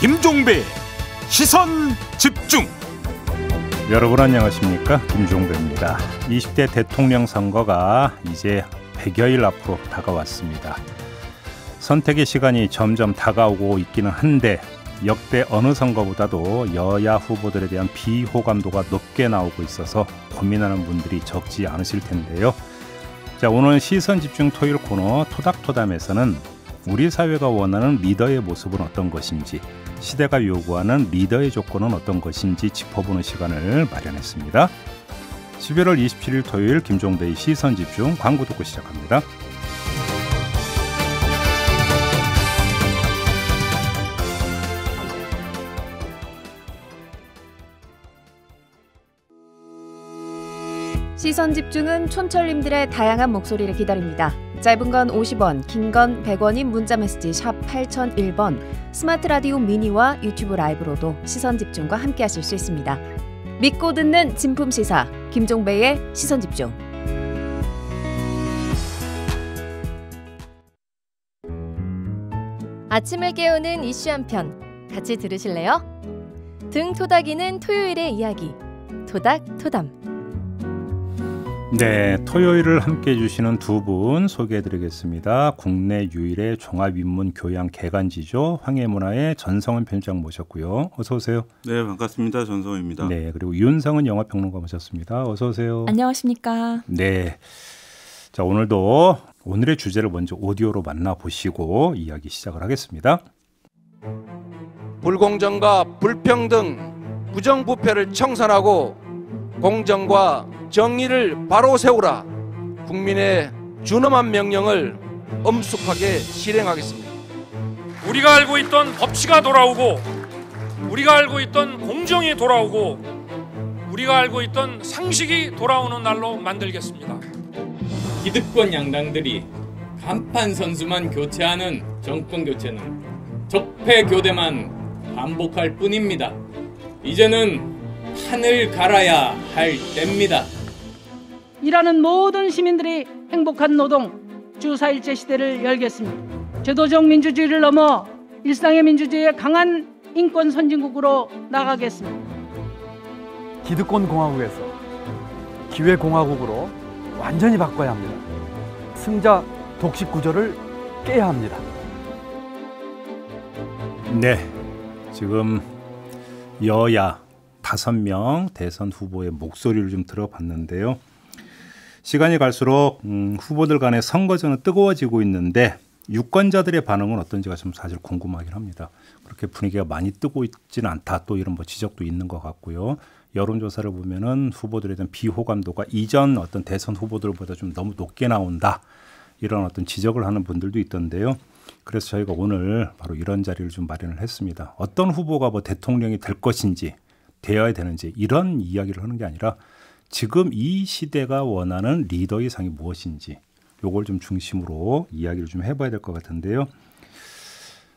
김종배 시선 집중. 여러분 안녕하십니까 김종배입니다. 20대 대통령 선거가 이제 100여일 앞으로 다가왔습니다. 선택의 시간이 점점 다가오고 있기는 한데 역대 어느 선거보다도 여야 후보들에 대한 비호감도가 높게 나오고 있어서 고민하는 분들이 적지 않으실 텐데요. 자, 오늘 시선 집중 토요일 코너 토닥토담에서는 우리 사회가 원하는 리더의 모습은 어떤 것인지 시대가 요구하는 리더의 조건은 어떤 것인지 짚어보는 시간을 마련했습니다. 11월 27일 토요일 김종배의 시선 집중 광고 듣고 시작합니다. 시선 집중은 촌철님들의 다양한 목소리를 기다립니다. 짧은 건 50원, 긴 건 100원인 문자메시지 샵 8001번, 스마트 라디오 미니와 유튜브 라이브로도 시선 집중과 함께 하실 수 있습니다. 믿고 듣는 진품 시사, 김종배의 시선 집중. 아침을 깨우는 이슈 한 편 같이 들으실래요? 등 토닥이는 토요일의 이야기, 토닥 토담. 네, 토요일을 함께 해주시는 두 분 소개해드리겠습니다. 국내 유일의 종합인문 교양 개간지죠 황해문화의 전성은 편장 모셨고요. 어서 오세요. 네, 반갑습니다. 전성입니다. 네, 그리고 윤성은 영화평론가 모셨습니다. 어서 오세요. 안녕하십니까. 네, 자 오늘도 오늘의 주제를 먼저 오디오로 만나보시고 이야기 시작을 하겠습니다. 불공정과 불평등, 부정부패를 청산하고 공정과 정의를 바로 세우라. 국민의 준엄한 명령을 엄숙하게 실행하겠습니다. 우리가 알고 있던 법치가 돌아오고 우리가 알고 있던 공정이 돌아오고 우리가 알고 있던 상식이 돌아오는 날로 만들겠습니다. 기득권 양당들이 간판 선수만 교체하는 정권 교체는 적폐 교대만 반복할 뿐입니다. 이제는 판을 갈아야 할 때입니다. 일하는 모든 시민들이 행복한 노동 주 4일제 시대를 열겠습니다. 제도적 민주주의를 넘어 일상의 민주주의의 강한 인권 선진국으로 나가겠습니다. 기득권 공화국에서 기회 공화국으로 완전히 바꿔야 합니다. 승자 독식 구조를 깨야 합니다. 네. 지금 여야 다명 대선 후보의 목소리를 좀 들어봤는데요. 시간이 갈수록 음, 후보들 간의 선거전은 뜨거워지고 있는데 유권자들의 반응은 어떤지가 좀 사실 궁금하긴 합니다. 그렇게 분위기가 많이 뜨고 있지는 않다. 또 이런 뭐 지적도 있는 것 같고요. 여론조사를 보면은 후보들에 대한 비호감도가 이전 어떤 대선 후보들보다 좀 너무 높게 나온다. 이런 어떤 지적을 하는 분들도 있던데요. 그래서 저희가 오늘 바로 이런 자리를 좀 마련을 했습니다. 어떤 후보가 뭐 대통령이 될 것인지 되어야 되는지 이런 이야기를 하는 게 아니라 지금 이 시대가 원하는 리더이 상이 무엇인지 요걸 좀 중심으로 이야기를 좀 해봐야 될 것 같은데요.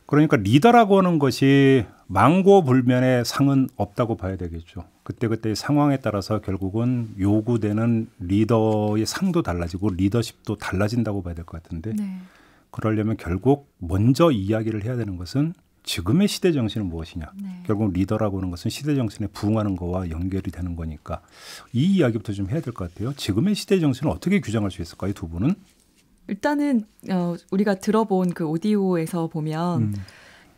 그러니까 리더라고 하는 것이 망고불면의 상은 없다고 봐야 되겠죠. 그때그때의 상황에 따라서 결국은 요구되는 리더의 상도 달라지고 리더십도 달라진다고 봐야 될 것 같은데 네. 그러려면 결국 먼저 이야기를 해야 되는 것은 지금의 시대 정신은 무엇이냐? 네. 결국 리더라고 하는 것은 시대 정신에 부응하는 거와 연결이 되는 거니까 이 이야기부터 좀 해야 될 것 같아요. 지금의 시대 정신을 어떻게 규정할 수 있을까요? 두 분은? 일단은 어, 우리가 들어본 그 오디오에서 보면 음.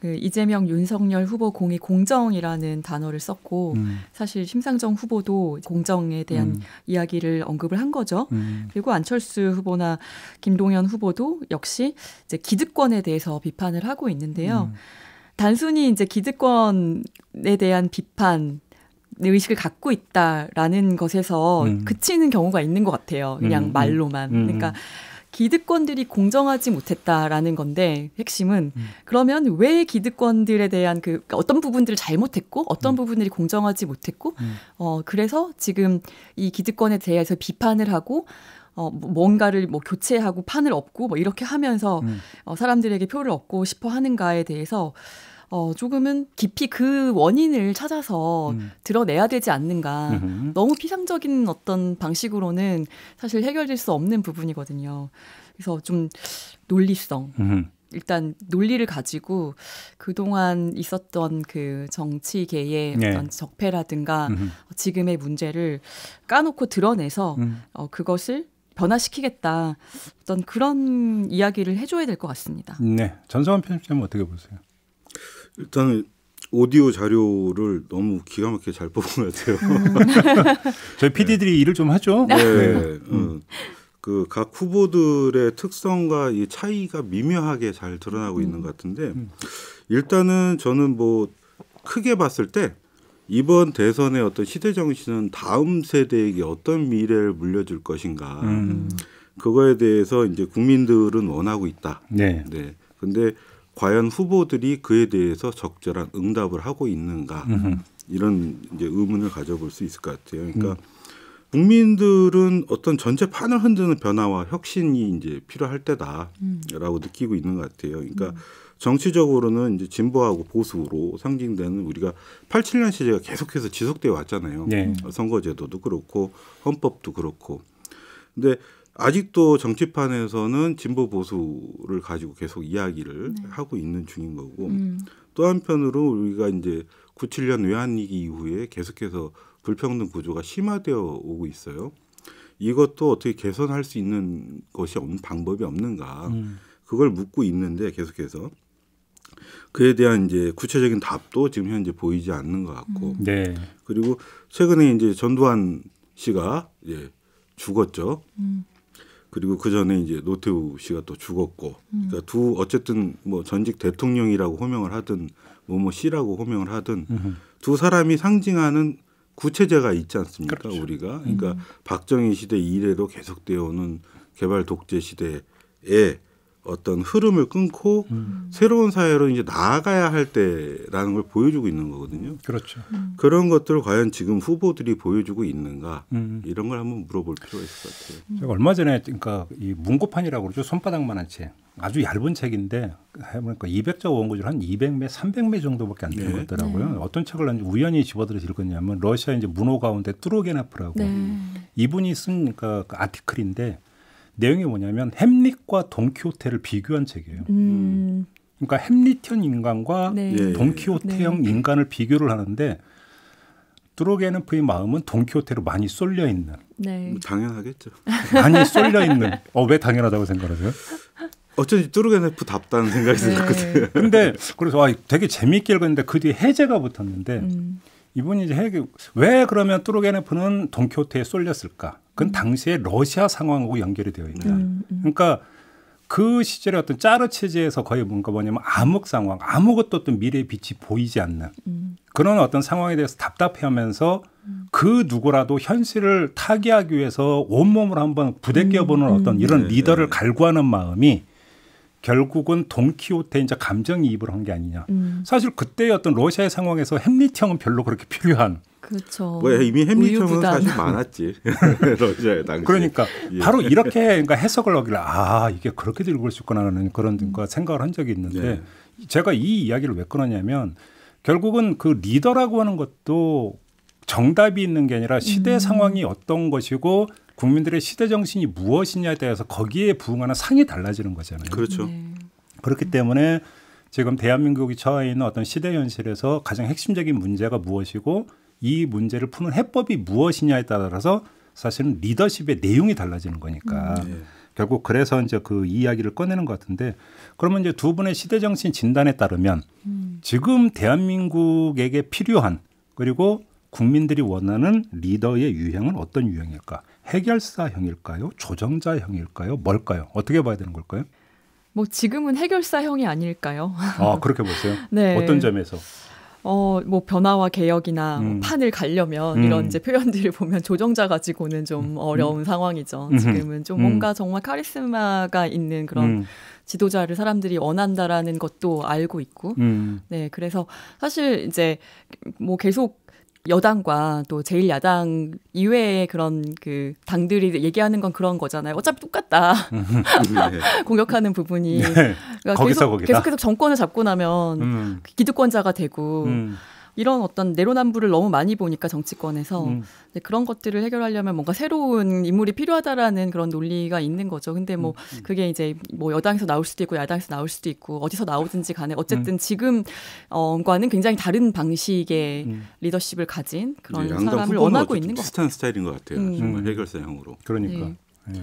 그 이재명 윤석열 후보 공이 공정이라는 단어를 썼고 음. 사실 심상정 후보도 공정에 대한 음. 이야기를 언급을 한 거죠. 음. 그리고 안철수 후보나 김동연 후보도 역시 이제 기득권에 대해서 비판을 하고 있는데요. 음. 단순히 이제 기득권에 대한 비판 의식을 갖고 있다라는 것에서 음. 그치는 경우가 있는 것 같아요. 음, 그냥 음. 음. 말로만. 음. 그러니까 기득권들이 공정하지 못했다라는 건데 핵심은 음. 그러면 왜 기득권들에 대한 그 그러니까 어떤 부분들을 잘못했고 어떤 음. 부분들이 공정하지 못했고 음. 어 그래서 지금 이 기득권에 대해서 비판을 하고 어, 뭐 뭔가를 뭐 교체하고 판을 업고 뭐 이렇게 하면서 음. 어, 사람들에게 표를 얻고 싶어 하는가에 대해서 어, 조금은 깊이 그 원인을 찾아서 음. 드러내야 되지 않는가. 음 너무 피상적인 어떤 방식으로는 사실 해결될 수 없는 부분이거든요. 그래서 좀 논리성. 음 일단 논리를 가지고 그동안 있었던 그 정치계의 네. 어떤 적폐라든가 음흠. 지금의 문제를 까놓고 드러내서 음. 어, 그것을 변화시키겠다 어떤 그런 이야기를 해줘야 될 것 같습니다. 네, 전성환 편집장은 어떻게 보세요? 일단 오디오 자료를 너무 기가 막히게 잘 뽑은 것 같아요. 음. 저희 PD들이 네. 일을 좀 하죠. 네. 네. 음. 음. 그각 후보들의 특성과 이 차이가 미묘하게 잘 드러나고 음. 있는 것 같은데 음. 일단은 저는 뭐 크게 봤을 때 이번 대선의 어떤 시대 정신은 다음 세대에게 어떤 미래를 물려줄 것인가 음. 그거에 대해서 이제 국민들은 원하고 있다. 네. 네. 근데 과연 후보들이 그에 대해서 적절한 응답을 하고 있는가 음흠. 이런 이제 의문을 가져볼 수 있을 것 같아요. 그러니까 음. 국민들은 어떤 전체 판을 흔드는 변화와 혁신이 이제 필요할 때다라고 음. 느끼고 있는 것 같아요. 그러니까 음. 정치적으로는 이제 진보하고 보수로 상징되는 우리가 87년 시제가 계속해서 지속되어 왔잖아요. 네. 선거제도도 그렇고 헌법도 그렇고. 근데 아직도 정치판에서는 진보 보수를 가지고 계속 이야기를 네. 하고 있는 중인 거고 음. 또 한편으로 우리가 이제 97년 외환위기 이후에 계속해서 불평등 구조가 심화되어 오고 있어요. 이것도 어떻게 개선할 수 있는 것이 없는 방법이 없는가 음. 그걸 묻고 있는데 계속해서 그에 대한 이제 구체적인 답도 지금 현재 보이지 않는 것 같고 음. 네. 그리고 최근에 이제 전두환 씨가 이제 죽었죠. 음. 그리고 그 전에 이제 노태우 씨가 또 죽었고, 음. 그러니까 두 어쨌든 뭐 전직 대통령이라고 호명을 하든 뭐뭐 뭐 씨라고 호명을 하든 음두 사람이 상징하는 구체제가 있지 않습니까? 그렇죠. 우리가 그러니까 음. 박정희 시대 이래로 계속되어 오는 개발 독재 시대에 어떤 흐름을 끊고 음. 새로운 사회로 이제 나아가야 할 때라는 걸 보여주고 있는 거거든요. 그렇죠. 음. 그런 것들을 과연 지금 후보들이 보여주고 있는가 음. 이런 걸 한번 물어볼 필요가 있을 것 같아요. 제가 얼마 전에 그러니까 이 문고판이라고 그러죠. 손바닥만한 책. 아주 얇은 책인데 해보니까 200자 원고지를 한 200매, 300매 정도밖에 안 되는 네. 것 같더라고요. 네. 어떤 책을 난 우연히 집어들어서 읽었냐면 러시아 이제 문호 가운데 뚜로게나프라고 네. 이분이 쓴 그러니까 그 아티클인데 내용이 뭐냐면 햄릿과 돈키호테를 비교한 책이에요. 음. 그러니까 햄릿형 인간과 네. 예, 예. 돈키호테형 네. 인간을 비교를 하는데 드로겐프의 그 마음은 돈키호테로 많이 쏠려 있는. 네. 뭐 당연하겠죠. 많이 쏠려 있는. 어왜 당연하다고 생각하세요? 어쩐지 뚜르겐프 그 답다는 생각이 네. 들었거든요. 근데 그래서 아 되게 재미있게 읽었는데 그 뒤에 해제가 붙었는데 음. 이분이 이제 해왜 그러면 뚜르겐프는 돈키호테에 쏠렸을까? 그건 음. 당시에 러시아 상황하고 연결이 되어 있다. 음, 음. 그러니까 그 시절의 어떤 짜르 체제에서 거의 뭔가 뭐냐면 암흑 상황, 아무것도 어떤 미래의 빛이 보이지 않는 음. 그런 어떤 상황에 대해서 답답해하면서 음. 그 누구라도 현실을 타개하기 위해서 온몸을 한번 부대껴보는 음, 어떤 이런 네, 리더를 네. 갈구하는 마음이 결국은 돈키호테 이제 감정이입을 한 게 아니냐. 사실 그때의 어떤 러시아의 상황에서 햄릿형은 별로 그렇게 필요한 그렇죠. 뭐 이미 햄리턴은 사실 많았지. 러시아의 당시. 그러니까 예. 바로 이렇게 그러니까 해석을 하길래 아 이게 그렇게 들고 있었구나라는 그런 그러니까 생각을 한 적이 있는데 예. 제가 이 이야기를 왜 꺼내냐면 결국은 그 리더라고 하는 것도 정답이 있는 게 아니라 시대 음. 상황이 어떤 것이고 국민들의 시대 정신이 무엇이냐에 대해서 거기에 부응하는 상이 달라지는 거잖아요. 그렇죠. 네. 그렇기 음. 때문에 지금 대한민국이 처해 있는 어떤 시대 현실에서 가장 핵심적인 문제가 무엇이고 이 문제를 푸는 해법이 무엇이냐에 따라서 사실은 리더십의 내용이 달라지는 거니까 음, 네. 결국 그래서 이제 그 이야기를 꺼내는 것 같은데 그러면 이제 두 분의 시대 정신 진단에 따르면 음. 지금 대한민국에게 필요한 그리고 국민들이 원하는 리더의 유형은 어떤 유형일까? 해결사형일까요? 조정자형일까요? 뭘까요? 어떻게 봐야 되는 걸까요? 뭐 지금은 해결사형이 아닐까요? 아 그렇게 보세요. 네. 어떤 점에서? 어, 뭐 변화와 개혁이나 뭐 음. 판을 갈려면 음. 이런 이제 표현들을 보면 조정자 가지고는 좀 음. 어려운 음. 상황이죠. 음. 지금은 좀 음. 뭔가 정말 카리스마가 있는 그런 지도자를 사람들이 원한다라는 것도 알고 있고, 네, 그래서 사실 이제 뭐 계속 여당과 또제일야당 이외의 그런 그 당들이 얘기하는 건 그런 거잖아요. 어차피 똑같다. 음, 네. 공격하는 부분이. 네. 그러니까 거기서 계속, 거기다. 계속 계속 정권을 잡고 나면 음. 기득권자가 되고 음. 이런 어떤 내로남불을 너무 많이 보니까 정치권에서 음. 그런 것들을 해결하려면 뭔가 새로운 인물이 필요하다라는 그런 논리가 있는 거죠. 근데 뭐 음, 음. 그게 이제 뭐 여당에서 나올 수도 있고 야당에서 나올 수도 있고 어디서 나오든지 간에 어쨌든 음. 지금 어, 과는 굉장히 다른 방식의 음, 음. 리더십을 가진 그런 네, 사람을 원하고 있는 것 비슷한 스타일인 것 같아요. 정말 해결사형으로. 그러니까. 네. 네.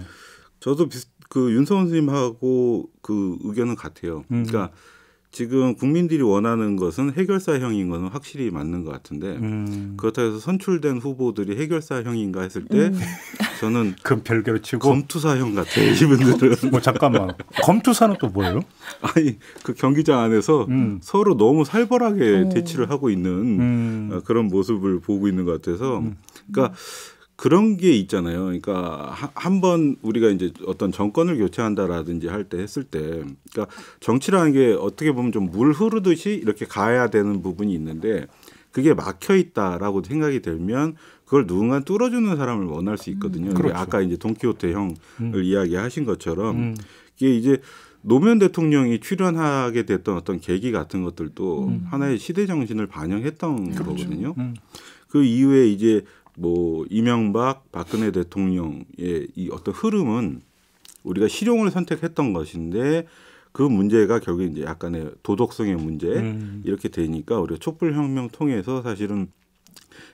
저도 비슷, 그 윤서원 선생님하고 그 의견은 같아요. 그러니까. 지금 국민들이 원하는 것은 해결사형인 것은 확실히 맞는 것 같은데 음. 그렇다고 해서 선출된 후보들이 해결사형인가 했을 때 음. 저는 그 별개로 치고 검투사형 같아요 이분들은 뭐 잠깐만 검투사는 또 뭐예요? 아니 그 경기장 안에서 음. 서로 너무 살벌하게 대치를 하고 있는 음. 그런 모습을 보고 있는 것 같아서 음. 그러니까 그런 게 있잖아요. 그러니까 한 번 우리가 이제 어떤 정권을 교체한다라든지 할 때 했을 때, 그러니까 정치라는 게 어떻게 보면 좀 물 흐르듯이 이렇게 가야 되는 부분이 있는데 그게 막혀 있다라고 생각이 들면 그걸 누군가 뚫어주는 사람을 원할 수 있거든요. 음, 그렇죠. 아까 이제 돈키호테 형을 음. 이야기하신 것처럼 음. 이게 이제 노무현 대통령이 출연하게 됐던 어떤 계기 같은 것들도 음. 하나의 시대 정신을 반영했던 그렇죠. 거거든요. 음. 그 이후에 이제 뭐 이명박 박근혜 대통령의 이 어떤 흐름은 우리가 실용을 선택했던 것인데 그 문제가 결국 이제 약간의 도덕성의 문제 음. 이렇게 되니까 우리가 촛불 혁명 통해서 사실은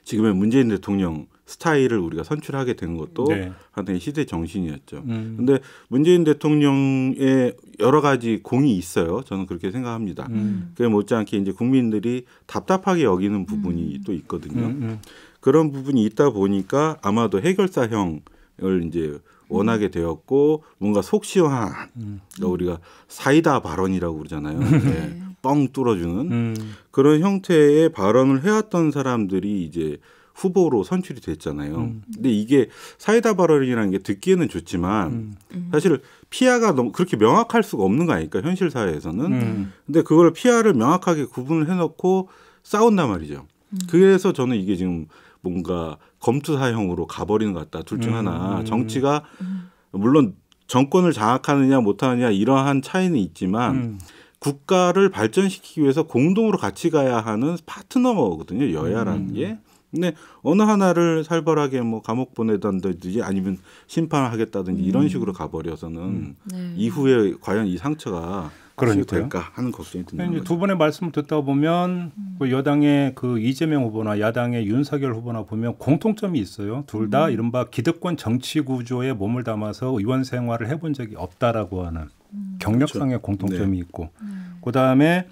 지금의 문재인 대통령 스타일을 우리가 선출하게 된 것도 네. 한편의 시대 정신이었죠. 음. 근데 문재인 대통령의 여러 가지 공이 있어요. 저는 그렇게 생각합니다. 음. 그게 못지않게 이제 국민들이 답답하게 여기는 부분이 음. 또 있거든요. 음, 음. 그런 부분이 있다 보니까 아마도 해결사형을 이제 원하게 음. 되었고 뭔가 속 시원한 음. 그러니까 우리가 사이다 발언이라고 그러잖아요. 음. 네. 네. 뻥 뚫어주는 음. 그런 형태의 발언을 해왔던 사람들이 이제 후보로 선출이 됐잖아요. 음. 근데 이게 사이다 발언이라는 게 듣기에는 좋지만 음. 사실 피아가 너무 그렇게 명확할 수가 없는 거 아닐까 현실 사회에서는. 근데 그걸 피아를 명확하게 구분을 해놓고 싸운단 말이죠. 그래서 저는 이게 지금 뭔가 검투사형으로 가버리는 것 같다. 둘 중 하나. 음, 음. 정치가 물론 정권을 장악하느냐 못하느냐 이러한 차이는 있지만 음. 국가를 발전시키기 위해서 공동으로 같이 가야 하는 파트너거든요. 여야라는 게. 근데 어느 하나를 살벌하게 뭐 감옥 보내던든지 아니면 심판하겠다든지 을을 이런 식으로 가버려서는 네. 이후에 과연 이 상처가 그러니까 하는 걱정이 드는 거죠. 두 분의 말씀을 듣다 보면 음. 여당의 그 이재명 후보나 야당의 윤석열 후보나 보면 공통점이 있어요. 둘다 음. 이른바 기득권 정치 구조에 몸을 담아서 의원 생활을 해본 적이 없다라고 하는 음. 경력상의 그렇죠. 공통점이 네. 있고 음. 그다음에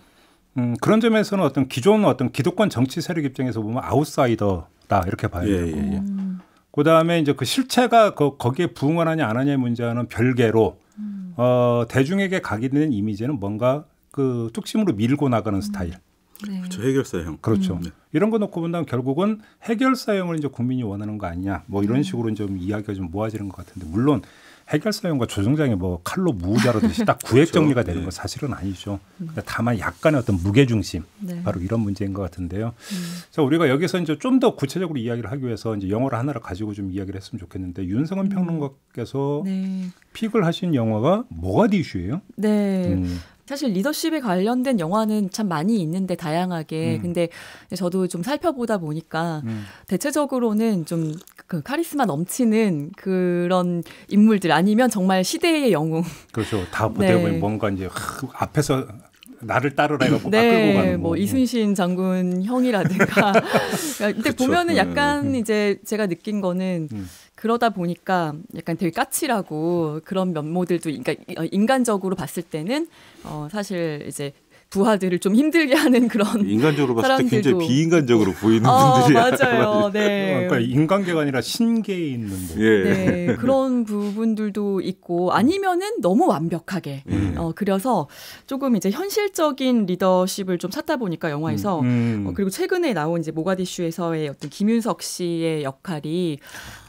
음, 그런 점에서는 어떤 기존 어떤 기득권 정치 세력 입장에서 보면 아웃사이더다 이렇게 봐야 예, 되고 예, 예. 음. 그다음에 이제 그 실체가 거, 거기에 부응을하냐안 하냐의 문제와는 별개로 어, 대중에게 각인되는 이미지는 뭔가 그 뚝심으로 밀고 나가는 음. 스타일. 네. 그렇죠. 해결사형. 그렇죠. 음. 네. 이런 거 놓고 본다면 결국은 해결사형을 이제 국민이 원하는 거 아니냐. 뭐 이런 음. 식으로 좀 이야기가 좀 모아지는 것 같은데 물론 해결사용과 조정장이 뭐 칼로 무자르듯이 딱 구획 그렇죠. 정리가 되는 네. 건 사실은 아니죠. 근데 음. 그러니까 다만 약간의 어떤 무게중심 네. 바로 이런 문제인 것 같은데요. 음. 자 우리가 여기서 이제 좀 더 구체적으로 이야기를 하기 위해서 이제 영어를 하나를 가지고 좀 이야기를 했으면 좋겠는데 윤성은 음. 평론가께서 네. 픽을 하신 영화가 뭐가 디슈예요? 네. 음. 사실 리더십에 관련된 영화는 참 많이 있는데 다양하게 음. 근데 저도 좀 살펴보다 보니까 음. 대체적으로는 좀그 카리스마 넘치는 그런 인물들 아니면 정말 시대의 영웅. 그렇죠. 다보면 네. 뭔가 이제 앞에서 나를 따르라 이거 네, 뭐 가는 뭐, 뭐 이순신 장군 형이라든가. 그러니까 근데 그렇죠. 보면은 예, 약간 음. 이제 제가 느낀 거는 음. 그러다 보니까 약간 되게 까칠하고 그런 면모들도 그러니까 어, 인간적으로 봤을 때는 어 사실 이제 부하들을 좀 힘들게 하는 그런 인간적으로 봤을 때 굉장히 비인간적으로 보이는 어, 분들이야. 맞아요. 네. 그러니까 인간계가 아니라 신계에 있는 뭐. 예. 네, 그런 부분들도 있고 아니면은 너무 완벽하게 음. 어, 그려서 조금 이제 현실적인 리더십을 좀 찾다 보니까 영화에서 음. 음. 어, 그리고 최근에 나온 이제 모가디슈에서의 어떤 김윤석 씨의 역할이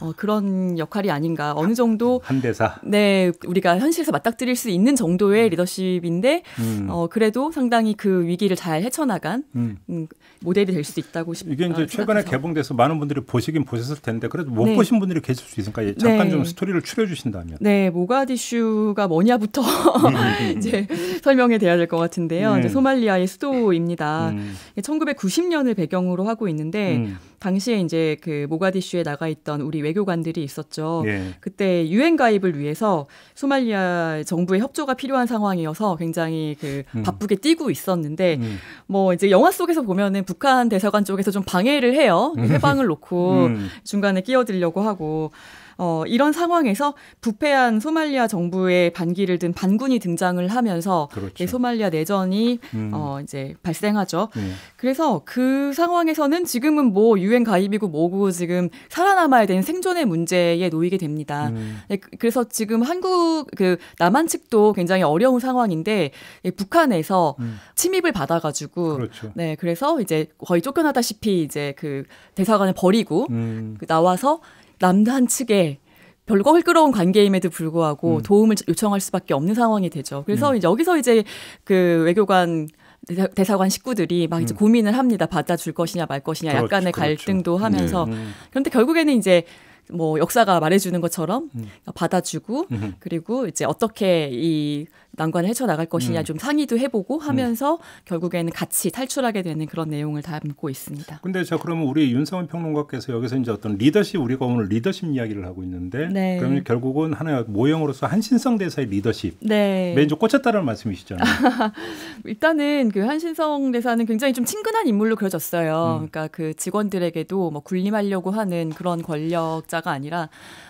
어, 그런 역할이 아닌가 어느 정도 한 대사 네 우리가 현실에서 맞닥뜨릴 수 있는 정도의 리더십인데 음. 어, 그래도 상 상당히 그 위기를 잘 헤쳐나간 음. 음 모델이 될 수 있다고 싶 이게 이제 아, 생각해서. 개봉돼서 많은 분들이 보시긴 보셨을 텐데 그래도 못 네. 보신 분들이 계실 수 있으니까 예, 잠깐 네. 좀 스토리를 추려주신다면. 네, 모가디슈가 뭐냐부터 음, 음, 이제 설명해 드야될 것 같은데요. 음. 이제 네. 소말리아의 수도입니다. 1990년을 배경으로 하고 있는데. 당시에 이제 그 모가디슈에 나가 있던 우리 외교관들이 있었죠. 네. 그때 유엔 가입을 위해서 소말리아 정부의 협조가 필요한 상황이어서 굉장히 그 음. 바쁘게 뛰고 있었는데 음. 뭐 이제 영화 속에서 보면은 북한 대사관 쪽에서 좀 방해를 해요. 음. 해방을 놓고 음. 중간에 끼어들려고 하고 어, 이런 상황에서 부패한 소말리아 정부의 반기를 든 반군이 등장을 하면서 그렇죠. 소말리아 내전이 음. 어, 이제 발생하죠. 네. 그래서 그 상황에서는 지금은 뭐 유엔 가입이고 뭐고 지금 살아남아야 되는 생존의 문제에 놓이게 됩니다. 음. 예, 그, 그래서 지금 한국 그 남한 측도 굉장히 어려운 상황인데 예, 북한에서 음. 침입을 받아가지고 그렇죠. 네 그래서 이제 거의 쫓겨나다시피 이제 그 대사관을 버리고 음. 그 나와서 남한 측에 별거 헐끄러운 관계임에도 불구하고 음. 도움을 요청할 수밖에 없는 상황이 되죠. 그래서 음. 여기서 이제 그 외교관 대사관 식구들이 막 이제 음. 고민을 합니다. 받아줄 것이냐 말 것이냐 그렇죠, 약간의 그렇죠. 갈등도 그렇죠. 하면서 네. 그런데 결국에는 이제 뭐 역사가 말해주는 것처럼 음. 받아주고 음. 그리고 이제 어떻게 이 난관을 헤쳐나갈 것이냐 음. 좀 상의도 해보고 음. 하면서 음. 결국에는 같이 탈출하게 되는 그런 내용을 담고 있습니다. 근데 자 그러면 우리 윤성은 평론가께서 여기서 이제 어떤 리더십 우리가 오늘 리더십 이야기를 하고 있는데 네. 그러면 결국은 하나의 모형으로서 한신성 대사의 리더십 네. 맨저 꽂혔다는 말씀이시잖아요. 일단은 그 한신성 대사는 굉장히 좀 친근한 인물로 그려졌어요. 음. 그러니까 그 직원들에게도 뭐 군림하려고 하는 그런 권력자가 아니라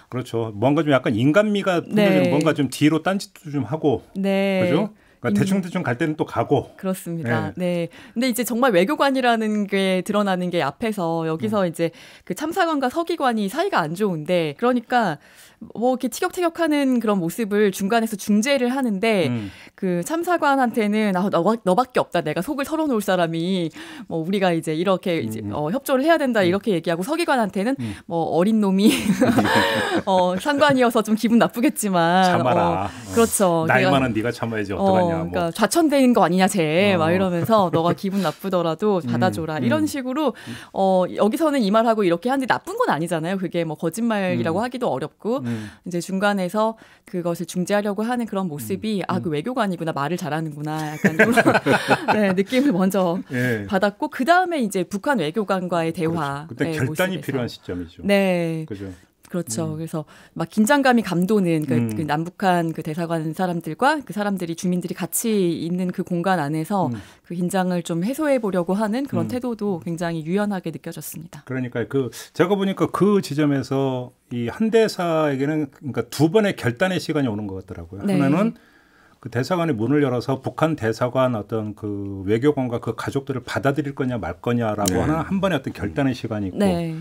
그렇죠. 뭔가 좀 약간 인간미가 네. 뭔가 좀 뒤로 딴짓도 좀 하고 네. 그죠? 그러니까 음. 대충 대충 갈 때는 또 가고 그렇습니다. 네. 네. 근데 이제 정말 외교관이라는 게 드러나는 게 앞에서 여기서 음. 이제 그 참사관과 서기관이 사이가 안 좋은데 그러니까 뭐 이렇게 티격태격하는 그런 모습을 중간에서 중재를 하는데 음. 그 참사관한테는 아, 너, 너밖에 없다 내가 속을 털어놓을 사람이 뭐 우리가 이제 이렇게 이제 음. 어, 협조를 해야 된다 음. 이렇게 얘기하고 서기관한테는 음. 뭐 어린 놈이 어, 상관이어서 좀 기분 나쁘겠지만 참아라 어, 그렇죠 어, 나이만한 네가 참아야지 어떡하냐 어, 뭐. 그러니까 좌천된 거 아니냐 쟤막 어. 이러면서 너가 기분 나쁘더라도 받아줘라 이런 식으로 어, 여기서는 이 말하고 이렇게 하는데 나쁜 건 아니잖아요 그게 뭐 거짓말이라고 하기도 어렵고 음. 이제 중간에서 그것을 중재하려고 하는 그런 모습이 음. 아그 음. 외교관이구나 말을 잘하는구나 약간 그 네, 느낌을 먼저 예. 받았고 그 다음에 이제 북한 외교관과의 대화 그렇죠. 그때 결단이 모습에서. 필요한 시점이죠. 네, 그죠. 그렇죠. 음. 그래서 막 긴장감이 감도는 그, 음. 그, 남북한 그 대사관 사람들과 그 사람들이 주민들이 같이 있는 그 공간 안에서 음. 그 긴장을 좀 해소해 보려고 하는 그런 음. 태도도 굉장히 유연하게 느껴졌습니다. 그러니까 그 제가 보니까 그 지점에서 이 한 대사에게는 그러니까 두 번의 결단의 시간이 오는 것 같더라고요. 네. 하나는 그 대사관의 문을 열어서 북한 대사관 어떤 그 외교관과 그 가족들을 받아들일 거냐 말 거냐라고 네. 하는 한 번의 어떤 결단의 시간이 있고 네.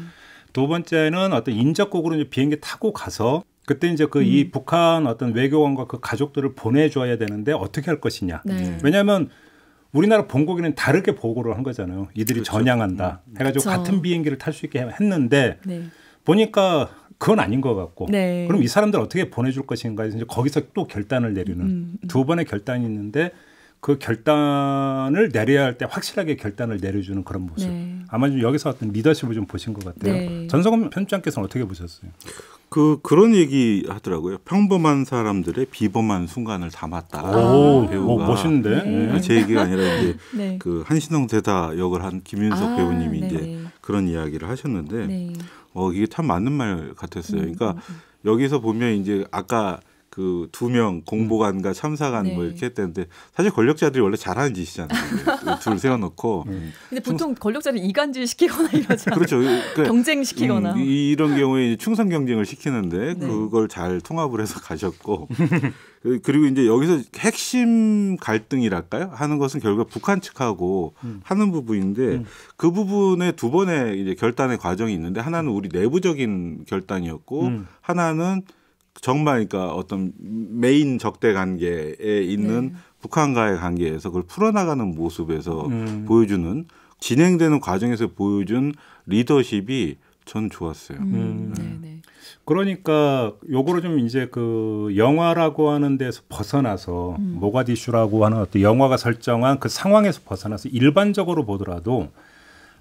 두 번째는 어떤 인접국으로 이제 비행기 타고 가서 그때 이제 그이 음. 북한 어떤 외교관과 그 가족들을 보내줘야 되는데 어떻게 할 것이냐. 네. 왜냐하면 우리나라 본국에는 다르게 보고를 한 거잖아요. 이들이 그렇죠. 전향한다. 음. 해가지고 그렇죠. 같은 비행기를 탈 수 있게 했는데 네. 보니까 그건 아닌 것 같고 네. 그럼 이 사람들 어떻게 보내줄 것인가 해서 이제 거기서 또 결단을 내리는 음. 음. 두 번의 결단이 있는데 그 결단을 내려야 할 때 확실하게 결단을 내려주는 그런 모습. 네. 아마 좀 여기서 어떤 리더십을 좀 보신 것 같아요. 네. 전성훈 편집장께서는 어떻게 보셨어요? 그 그런 얘기 하더라고요. 평범한 사람들의 비범한 순간을 담았다. 오, 배우가 오, 멋있는데 네. 네. 제 얘기가 아니라 이제 네. 그 한신홍 대다 역을 한 김윤석 아, 배우님이 네 이제 네. 그런 이야기를 하셨는데 네. 어 이게 참 맞는 말 같았어요. 음, 그러니까 음, 음. 여기서 보면 이제 아까 그두명 공보관과 음. 참사관 뭐 네. 뭐 이렇게 했다는데 사실 권력자들이 원래 잘하는 짓이잖아요. 그 그 둘 세워놓고. 음. 근데 보통 권력자를 이간질 시키거나 이러잖아요. 그렇죠. 그러니까 경쟁 시키거나. 음, 이런 경우에 충성 경쟁을 시키는데 네. 그걸 잘 통합을 해서 가셨고 그, 그리고 이제 여기서 핵심 갈등이랄까요 하는 것은 결국 북한 측하고 음. 하는 부분인데 음. 그 부분에 두 번의 이제 결단의 과정이 있는데 하나는 우리 내부적인 결단이었고 음. 하나는 정말 그러니까 어떤 메인 적대 관계에 있는 네. 북한과의 관계에서 그걸 풀어나가는 모습에서 음. 보여주는 진행되는 과정에서 보여준 리더십이 저는 좋았어요. 음. 음. 네. 네, 네. 그러니까 요거를 좀 이제 그 영화라고 하는 데서 벗어나서 음. 모가디슈라고 하는 어떤 영화가 설정한 그 상황에서 벗어나서 일반적으로 보더라도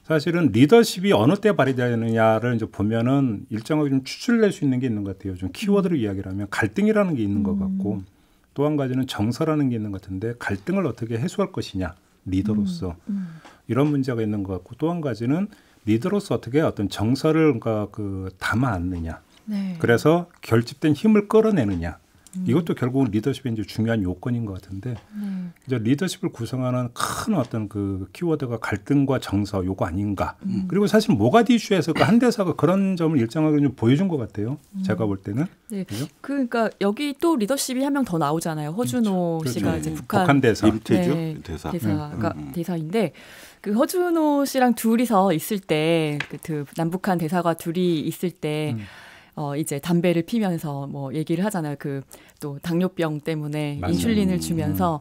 사실은 리더십이 어느 때 발휘되느냐를 이제 보면은 일정하게 좀 추출 낼수 있는 게 있는 것 같아요. 좀 키워드로 음. 이야기를 하면 갈등이라는 게 있는 것 음. 같고 또 한 가지는 정서라는 게 있는 것 같은데 갈등을 어떻게 해소할 것이냐 리더로서 음, 음. 이런 문제가 있는 것 같고 또 한 가지는 리더로서 어떻게 어떤 정서를 그러니까 그 담아 안느냐 네. 그래서 결집된 힘을 끌어내느냐 음. 이것도 결국은 리더십의 이제 중요한 요건인 것 같은데 네. 이제 리더십을 구성하는 큰 어떤 그 키워드가 갈등과 정서 요거 아닌가 음. 음. 그리고 사실 모가디슈에서 그한 대사가 그런 점을 일정하게 좀 보여준 것 같아요 음. 제가 볼 때는 네. 그렇죠? 그러니까 여기 또 리더십이 한 명 더 나오잖아요 허준호 그렇죠. 씨가 그렇죠. 이제 음. 북한, 북한 대사 임태주 네. 대사 대사가 그러니까 음. 대사인데 그 허준호 씨랑 둘이서 있을 때그 그 남북한 대사가 둘이 있을 때어 이제 담배를 피면서 뭐 얘기를 하잖아요. 그 또 당뇨병 때문에 맞아요. 인슐린을 음. 주면서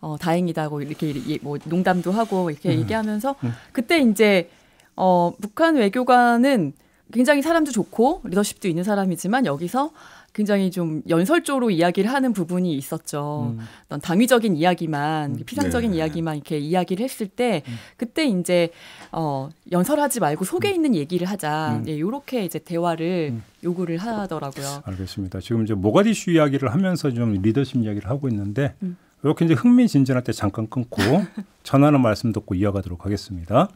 어 다행이다고 이렇게 뭐 농담도 하고 이렇게 음. 얘기하면서 음. 그때 이제 어 북한 외교관은 굉장히 사람도 좋고 리더십도 있는 사람이지만 여기서 굉장히 좀 연설조로 이야기를 하는 부분이 있었죠. 음. 어떤 당위적인 이야기만 피상적인 음. 네. 이야기만 이렇게 이야기를 했을 때 음. 그때 이제 어 연설하지 말고 속에 음. 있는 얘기를 하자. 예, 요렇게 이제 대화를 요구를 하더라고요. 알겠습니다. 지금 이제 모가디슈 이야기를 하면서 좀 리더십 이야기를 하고 있는데 이렇게 이제 흥미진진할 때 잠깐 끊고 전하는 말씀 듣고 이어가도록 하겠습니다.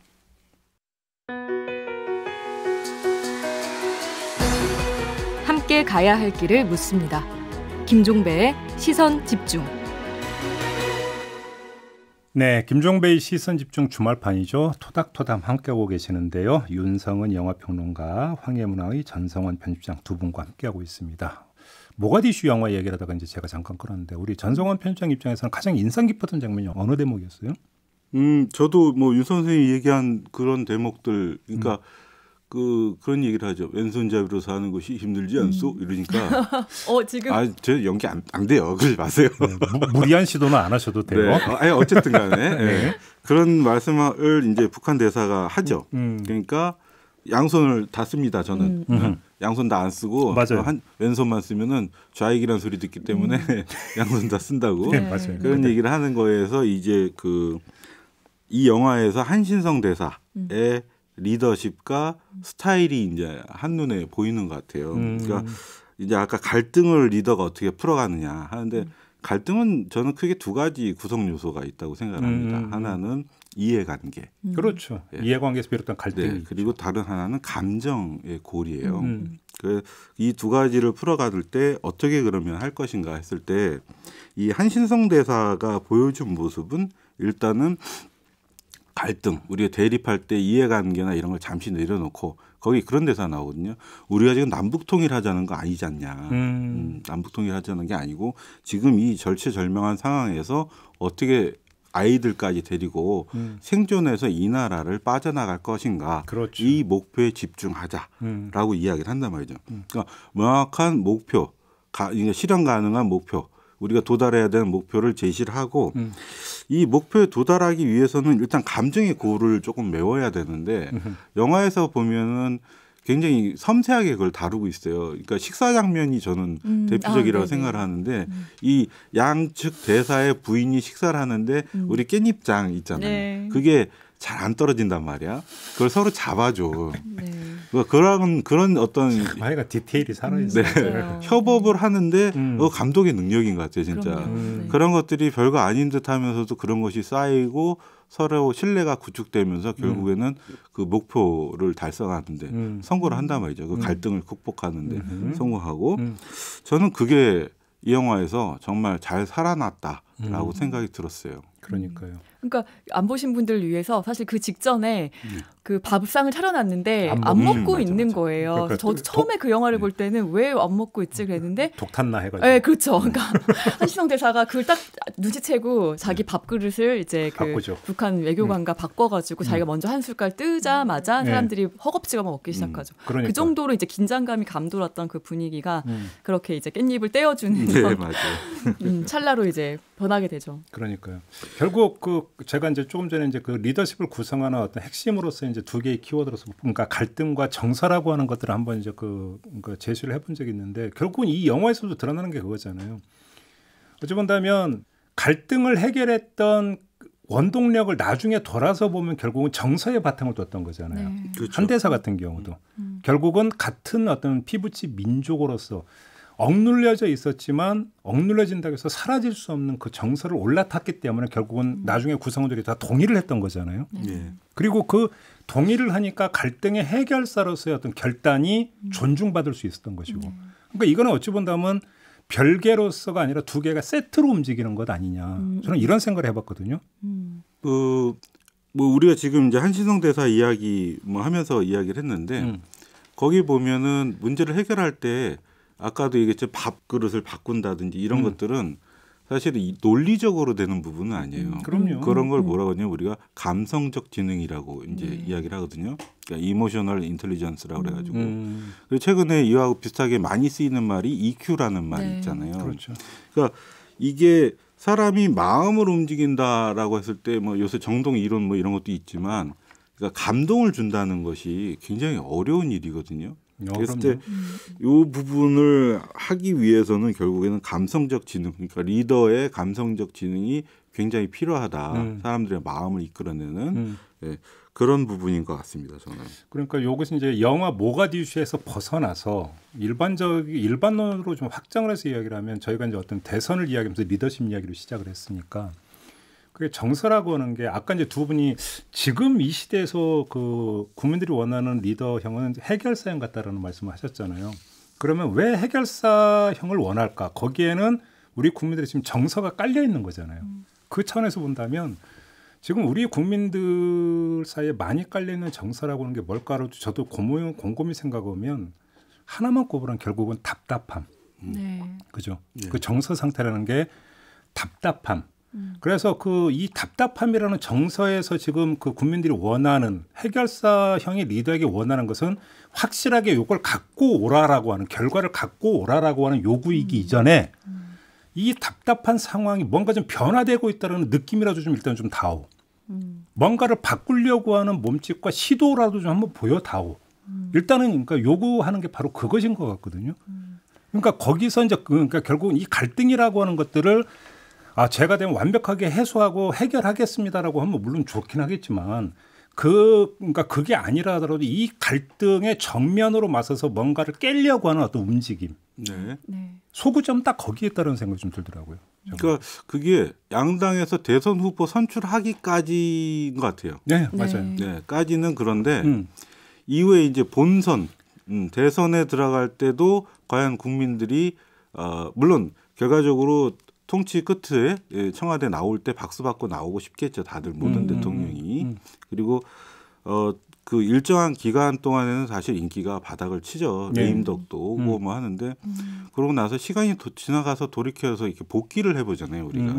가야 할 길을 묻습니다. 김종배의 시선 집중. 네, 김종배의 시선 집중 주말판이죠. 토닥토닥 함께하고 계시는데요. 윤성은 영화평론가, 황해문화의 전성원 편집장 두 분과 함께하고 있습니다. 모가디슈 영화 얘기를 하다가 이제 제가 잠깐 끊었는데 우리 전성원 편집장 입장에서는 가장 인상 깊었던 장면이 어느 대목이었어요? 음, 저도 뭐 윤 선생이 얘기한 그런 대목들, 그러니까 음. 그 그런 얘기를 하죠. 왼손잡이로 사는 것이 힘들지 않소? 음. 이러니까 어 지금 아제 연기 안, 안 돼요. 그러지 마세요. 네, 무, 리한 시도는 안 하셔도 돼요. 네. 어, 아니 어쨌든 간에 네. 예. 그런 말씀을 이제 북한 대사가 하죠. 음. 음. 그러니까 양손을 다 씁니다. 저는 음. 네. 양손 다 안 쓰고 맞아요. 한 왼손만 쓰면은 좌익이란 소리 듣기 때문에 음. 양손 다 쓴다고 네, 그런 얘기를 하는 거에서 이제 그 이 영화에서 한신성 대사의 음. 리더십과 음. 스타일이 이제 한눈에 보이는 것 같아요. 음. 그러니까 이제 아까 갈등을 리더가 어떻게 풀어가느냐 하는데 음. 갈등은 저는 크게 두 가지 구성 요소가 있다고 생각합니다. 음. 음. 하나는 이해관계. 음. 그렇죠. 예. 이해관계에서 비롯된 갈등. 네. 그리고 다른 하나는 감정의 고리에요 음. 그이 두 가지를 풀어가둘때 어떻게 그러면 할 것인가 했을 때 이 한신성 대사가 보여준 모습은 일단은 갈등, 우리가 대립할 때 이해관계나 이런 걸 잠시 내려놓고 거기 그런 대사 나오거든요. 우리가 지금 남북 통일하자는 거 아니지 않냐. 음. 음, 남북 통일하자는 게 아니고 지금 이 절체절명한 상황에서 어떻게 아이들까지 데리고 음. 생존해서 이 나라를 빠져나갈 것인가 그렇죠. 이 목표에 집중하자라고 음. 이야기를 한단 말이죠. 음. 그러니까 명확한 목표, 가, 그러니까 실현 가능한 목표 우리가 도달해야 되는 목표를 제시를 하고 음. 이 목표에 도달하기 위해서는 일단 감정의 고를 조금 메워야 되는데 음 영화에서 보면은 굉장히 섬세하게 그걸 다루고 있어요. 그러니까 식사 장면이 저는 음, 아, 대표적이라고 아, 생각을 하는데 음. 이 양측 대사의 부인이 식사를 하는데 음. 우리 깻잎장 있잖아요. 네. 그게 잘 안 떨어진단 말이야. 그걸 서로 잡아줘. 네. 뭐 그런 그런 어떤 마이가 디테일이 살아있어요. 네. 협업을 하는데 음. 어, 감독의 능력인 것 같아요, 진짜. 음. 네. 그런 것들이 별거 아닌 듯하면서도 그런 것이 쌓이고 서로 신뢰가 구축되면서 음. 결국에는 음. 그 목표를 달성하는데 성공을 음. 한단 말이죠. 그 음. 갈등을 극복하는데 성공하고 저는 그게 이 영화에서 정말 잘 살아났다라고 생각이 들었어요. 그러니까요. 그러니까 안 보신 분들 위해서 사실 그 직전에 네. 그 밥상을 차려놨는데 안, 안 먹고 음, 있는 맞아, 거예요. 그러니까 저도 그 독, 처음에 그 영화를 음. 볼 때는 왜 안 먹고 있지 그랬는데 음, 독탔나 해가지고. 네, 그렇죠. 음. 그러니까 한시성 대사가 그걸 딱 눈치채고 자기 밥그릇을 이제 그 북한 외교관과 음. 바꿔가지고 자기가 먼저 한 술갈 뜨자마자 예. 사람들이 네. 허겁지겁 먹기 시작하죠. 음, 그러니까. 그 정도로 이제 긴장감이 감돌았던 그 분위기가 그렇게 이제 깻잎을 떼어주는 네, 음, 찰나로 이제 변하게 되죠. 그러니까요. 결국 그 제가 이제 조금 전에 이제 그 리더십을 구성하는 어떤 핵심으로서 이제 이제 두 개의 키워드로서 뭐 그러니까 갈등과 정서라고 하는 것들을 한번 이제 그 그러니까 제시를 해본 적이 있는데 결국은 이 영화에서도 드러나는 게 그거잖아요. 어찌 본다면 갈등을 해결했던 원동력을 나중에 돌아서 보면 결국은 정서의 바탕을 뒀던 거잖아요. 네. 그렇죠. 한대사 같은 경우도 음. 결국은 같은 어떤 피부치 민족으로서 억눌려져 있었지만 억눌려진다고 해서 사라질 수 없는 그 정서를 올라탔기 때문에 결국은 음. 나중에 구성원들이 다 동의를 했던 거잖아요. 네. 예. 그리고 그 동의를 하니까 갈등의 해결사로서의 어떤 결단이 음. 존중받을 수 있었던 것이고. 음. 그러니까 이거는 어찌 본다면 별개로서가 아니라 두 개가 세트로 움직이는 것 아니냐. 저는 이런 생각을 해봤거든요. 음. 그, 뭐 우리가 지금 이제 한신성 대사 이야기 뭐 하면서 이야기를 했는데 음. 거기 보면은 문제를 해결할 때 아까도 얘기했죠 밥그릇을 바꾼다든지 이런 음. 것들은 사실 논리적으로 되는 부분은 아니에요. 음, 그럼요. 그런 걸 음. 뭐라고 하냐 면 우리가 감성적 지능이라고 이제 음. 이야기를 하거든요. 그러니까 이모셔널 인텔리전스라고 그래가지고 음, 음. 그리고 최근에 이와 비슷하게 많이 쓰이는 말이 EQ라는 말이 네. 있잖아요. 그렇죠. 그러니까 이게 사람이 마음을 움직인다라고 했을 때 뭐 요새 정동 이론 뭐 이런 것도 있지만 그러니까 감동을 준다는 것이 굉장히 어려운 일이거든요. 어, 그랬을 때이 부분을 하기 위해서는 결국에는 감성적 지능, 그러니까 리더의 감성적 지능이 굉장히 필요하다. 음. 사람들의 마음을 이끌어내는 음. 예, 그런 부분인 것 같습니다. 저는. 그러니까 요것은 이제 영화 모가디슈에서 벗어나서 일반적 일반론으로 좀 확장을 해서 이야기를 하면 저희가 이제 어떤 대선을 이야기하면서 리더십 이야기로 시작을 했으니까 그게 정서라고 하는 게 아까 이제 두 분이 지금 이 시대에서 그 국민들이 원하는 리더형은 해결사형 같다라는 말씀을 하셨잖아요. 그러면 왜 해결사형을 원할까? 거기에는 우리 국민들이 지금 정서가 깔려 있는 거잖아요. 음. 그 차원에서 본다면 지금 우리 국민들 사이에 많이 깔려 있는 정서라고 하는 게 뭘까로 저도 고모, 곰곰이 생각하면 하나만 꼽으면 결국은 답답함. 네. 그죠? 네. 그 정서 상태라는 게 답답함. 그래서 그 이 답답함이라는 정서에서 지금 그 국민들이 원하는 해결사형의 리더에게 원하는 것은 확실하게 요걸 갖고 오라라고 하는 결과를 갖고 오라라고 하는 요구이기 음. 이전에 음. 이 답답한 상황이 뭔가 좀 변화되고 있다는 느낌이라도 좀 일단 좀 다오. 음. 뭔가를 바꾸려고 하는 몸짓과 시도라도 좀 한번 보여다오. 음. 일단은 그러니까 요구하는 게 바로 그것인 것 같거든요. 음. 그러니까 거기서 이제 그, 그러니까 결국은 이 갈등이라고 하는 것들을 아 제가 되면 완벽하게 해소하고 해결하겠습니다라고 하면 물론 좋긴 하겠지만 그 그러니까 그게 아니라 하더라도 이 갈등의 정면으로 맞서서 뭔가를 깨려고 하는 어떤 움직임. 네. 네. 소구점 딱 거기에 따른 생각이 좀 들더라고요. 정말. 그러니까 그게 양당에서 대선 후보 선출하기까지인 것 같아요. 네, 맞아요. 네, 네 까지는 그런데 음. 이후에 이제 본선 음, 대선에 들어갈 때도 과연 국민들이 어, 물론 결과적으로 통치 끝에 예, 청와대 나올 때 박수 받고 나오고 싶겠죠. 다들 모든 음, 음 대통령이. 음, 음. 그리고 어, 그 일정한 기간 동안에는 사실 인기가 바닥을 치죠. 네. 레임덕도 오고 음. 뭐, 뭐 하는데 음. 그러고 나서 시간이 도, 지나가서 돌이켜서 이렇게 복귀를 해보잖아요. 우리가.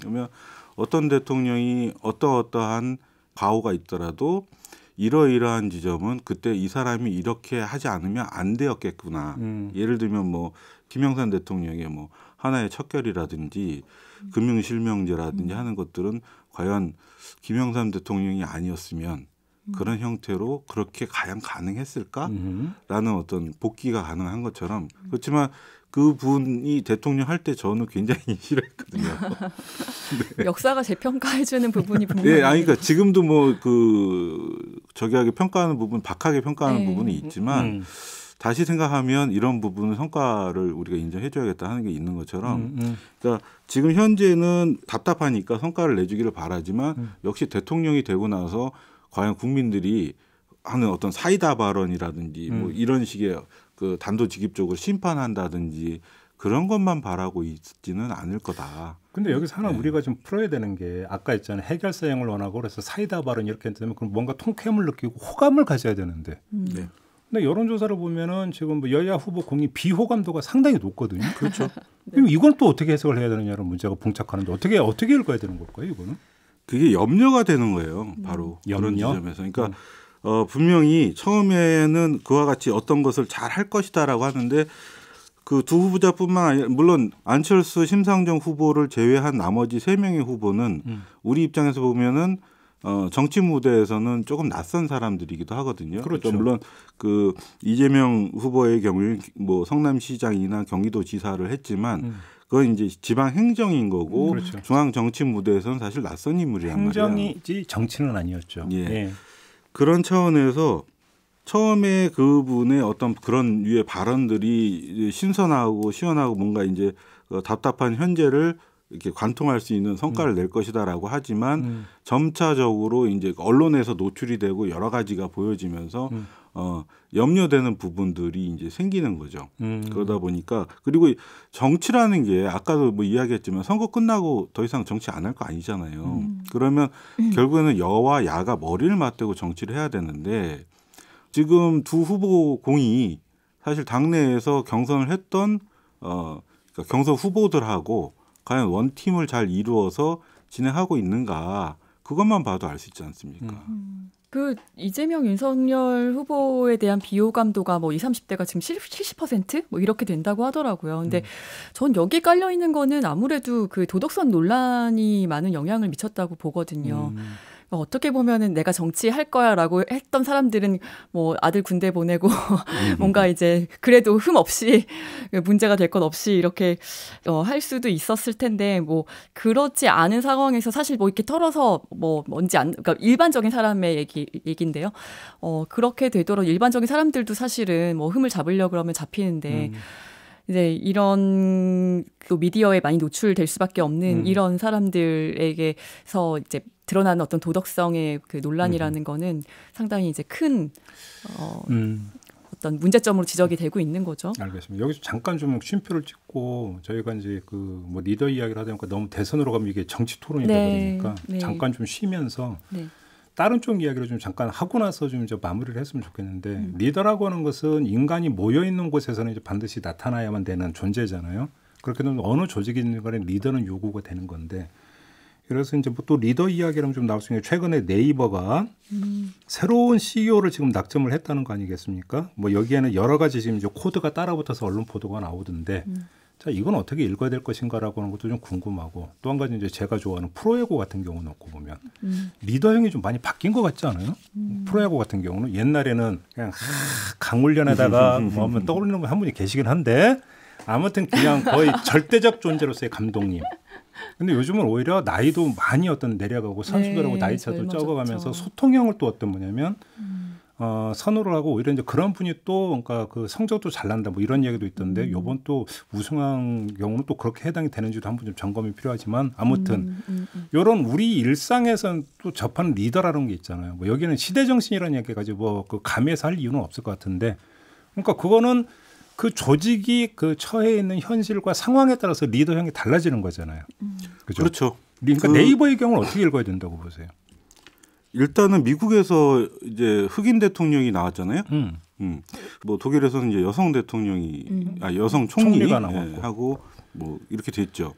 그러면 어떤 대통령이 어떠어떠한 과오가 있더라도 이러이러한 지점은 그때 이 사람이 이렇게 하지 않으면 안 되었겠구나. 예를 들면 뭐 김영삼 대통령의 뭐 하나의 척결이라든지 금융실명제라든지 하는 것들은 과연 김영삼 대통령이 아니었으면 그런 형태로 그렇게 과연 가능했을까라는 어떤 복귀가 가능한 것처럼 그렇지만 그 분이 대통령 할 때 저는 굉장히 싫어했거든요. 네. 역사가 재평가해주는 부분이 네, 분명히. 네, 아니, 그러니까 지금도 뭐 그 저기하게 평가하는 부분, 박하게 평가하는 네. 부분이 있지만 음. 다시 생각하면 이런 부분 은 성과를 우리가 인정해줘야겠다 하는 게 있는 것처럼 음, 음. 그러니까 지금 현재는 답답하니까 성과를 내주기를 바라지만 음. 역시 대통령이 되고 나서 과연 국민들이 하는 어떤 사이다 발언이라든지 뭐 음. 이런 식의 그 단도직입적으로 심판한다든지 그런 것만 바라고 있지는 않을 거다. 근데 여기서 하나 네. 우리가 좀 풀어야 되는 게 아까 있잖아요. 해결사형을 원하고 그래서 사이다 발언 이렇게 되면 그럼 뭔가 통쾌함을 느끼고 호감을 가져야 되는데 음. 네. 근데 여론조사를 보면은 지금 뭐 여야 후보 공이 비호감도가 상당히 높거든요. 그렇죠. 그럼 네. 이건 또 어떻게 해석을 해야 되느냐는 문제가 봉착하는데 어떻게 어떻게 읽어야 되는 걸까요, 이거는? 그게 염려가 되는 거예요. 음. 바로 음. 그런 염려? 지점에서. 그러니까 음. 어, 분명히 처음에는 그와 같이 어떤 것을 잘 할 것이다라고 하는데 그 두 후보자뿐만 아니라 물론 안철수 심상정 후보를 제외한 나머지 세 명의 후보는 음. 우리 입장에서 보면은 어, 정치 무대에서는 조금 낯선 사람들이기도 하거든요. 그러니까 그렇죠. 물론 그 이재명 후보의 경우뭐 성남시장이나 경기도지사를 했지만 음. 그건 이제 지방 행정인 거고 음, 그렇죠. 중앙 정치 무대에서는 사실 낯선 인물이란 행이지말이 행정이지 정치는 아니었죠. 예. 예. 그런 차원에서 처음에 그분의 어떤 그런 위의 발언들이 신선하고 시원하고 뭔가 이제 그 답답한 현재를 이렇게 관통할 수 있는 성과를 음. 낼 것이다라고 하지만 음. 점차적으로 이제 언론에서 노출이 되고 여러 가지가 보여지면서 음. 어 염려되는 부분들이 이제 생기는 거죠. 음. 그러다 보니까 그리고 정치라는 게 아까도 뭐 이야기했지만 선거 끝나고 더 이상 정치 안 할 거 아니잖아요. 음. 그러면 결국에는 여와 야가 머리를 맞대고 정치를 해야 되는데 지금 두 후보 공이 사실 당내에서 경선을 했던 어 그러니까 경선 후보들하고 과연 원팀을 잘 이루어서 진행하고 있는가 그것만 봐도 알 수 있지 않습니까? 음. 그 이재명 윤석열 후보에 대한 비호감도가 뭐 20, 30대가 지금 70%뭐 이렇게 된다고 하더라고요. 근데 음. 전 여기 깔려 있는 거는 아무래도 그 도덕성 논란이 많은 영향을 미쳤다고 보거든요. 음. 어, 어떻게 보면은 내가 정치할 거야라고 했던 사람들은 뭐 아들 군대 보내고 음. 뭔가 이제 그래도 흠 없이 문제가 될 것 없이 이렇게 어, 할 수도 있었을 텐데 뭐 그렇지 않은 상황에서 사실 뭐 이렇게 털어서 뭐 뭔지 안 그러니까 일반적인 사람의 얘기 얘긴데요. 어 그렇게 되도록 일반적인 사람들도 사실은 뭐 흠을 잡으려 그러면 잡히는데 음. 이제 이런 또 그 미디어에 많이 노출될 수밖에 없는 음. 이런 사람들에게서 이제 드러나는 어떤 도덕성의 그 논란이라는 음. 거는 상당히 이제 큰 어, 음. 어떤 문제점으로 지적이 되고 있는 거죠. 알겠습니다. 여기서 잠깐 좀 쉼표를 찍고 저희가 이제 그 뭐 리더 이야기를 하다 보니까 너무 대선으로 가면 이게 정치 토론이 네. 되니까 그러니까 네. 잠깐 좀 쉬면서 네. 다른 쪽 이야기를 좀 잠깐 하고 나서 좀 이제 마무리를 했으면 좋겠는데 음. 리더라고 하는 것은 인간이 모여 있는 곳에서는 이제 반드시 나타나야만 되는 존재잖아요. 그렇게 되면 어느 조직이든 간에 리더는 요구가 되는 건데 그래서 이제 뭐또 리더 이야기랑 좀 나올 수 있는 게 최근에 네이버가 음. 새로운 CEO를 지금 낙점을 했다는 거 아니겠습니까? 뭐 여기에는 여러 가지 지금 이제 코드가 따라붙어서 언론 보도가 나오던데 음. 자 이건 어떻게 읽어야 될 것인가라고 하는 것도 좀 궁금하고 또 한 가지 이제 제가 좋아하는 프로야구 같은 경우 놓고 보면 음. 리더형이 좀 많이 바뀐 것 같지 않아요? 음. 프로야구 같은 경우는 옛날에는 그냥 하, 강훈련에다가 뭐 하면 떠오르는 분한 분이 계시긴 한데 아무튼 그냥 거의 절대적 존재로서의 감독님. 근데 요즘은 오히려 나이도 많이 어떤 내려가고 네, 선수들하고 네, 나이차도 적어가면서 소통형을 또 어떤 뭐냐면 음. 어, 선호를 하고 오히려 이제 그런 분이 또 그러니까 그 성적도 잘 난다 뭐 이런 얘기도 있던데 음. 요번 또 우승한 경우는 또 그렇게 해당이 되는지도 한번 좀 점검이 필요하지만 아무튼 음, 음, 음. 요런 우리 일상에선 또 접하는 리더라는 게 있잖아요. 뭐 여기는 시대 정신이라는 얘기까지 뭐그 감에서 할 이유는 없을 것 같은데 그러니까 그거는 그 조직이 그 처해 있는 현실과 상황에 따라서 리더형이 달라지는 거잖아요. 음. 그죠? 그렇죠. 그러니까 그... 네이버의 경우는 어떻게 읽어야 된다고 보세요? 일단은 미국에서 이제 흑인 대통령이 나왔잖아요. 음. 음. 뭐 독일에서는 이제 여성 대통령이 음. 아 여성 총리 가 예, 나왔고 예, 하고 뭐 이렇게 됐죠.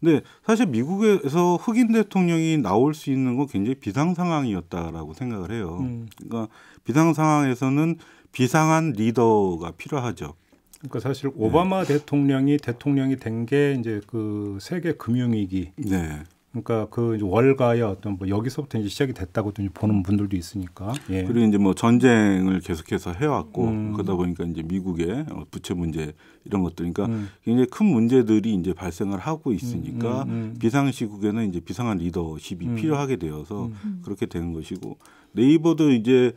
근데 사실 미국에서 흑인 대통령이 나올 수 있는 건 굉장히 비상 상황이었다라고 생각을 해요. 음. 그러니까 비상 상황에서는 비상한 리더가 필요하죠. 그러니까 사실 오바마 네. 대통령이 대통령이 된 게 이제 그 세계 금융 위기, 네. 그러니까 그 월가의 어떤 뭐 여기서부터 이제 시작이 됐다고 좀 보는 분들도 있으니까. 예. 그리고 이제 뭐 전쟁을 계속해서 해왔고 음. 그러다 보니까 이제 미국의 어, 부채 문제 이런 것들, 그러니까 음. 굉장히 큰 문제들이 이제 발생을 하고 있으니까 음, 음, 음. 비상시국에는 이제 비상한 리더십이 음. 필요하게 되어서 그렇게 되는 것이고 네이버도 이제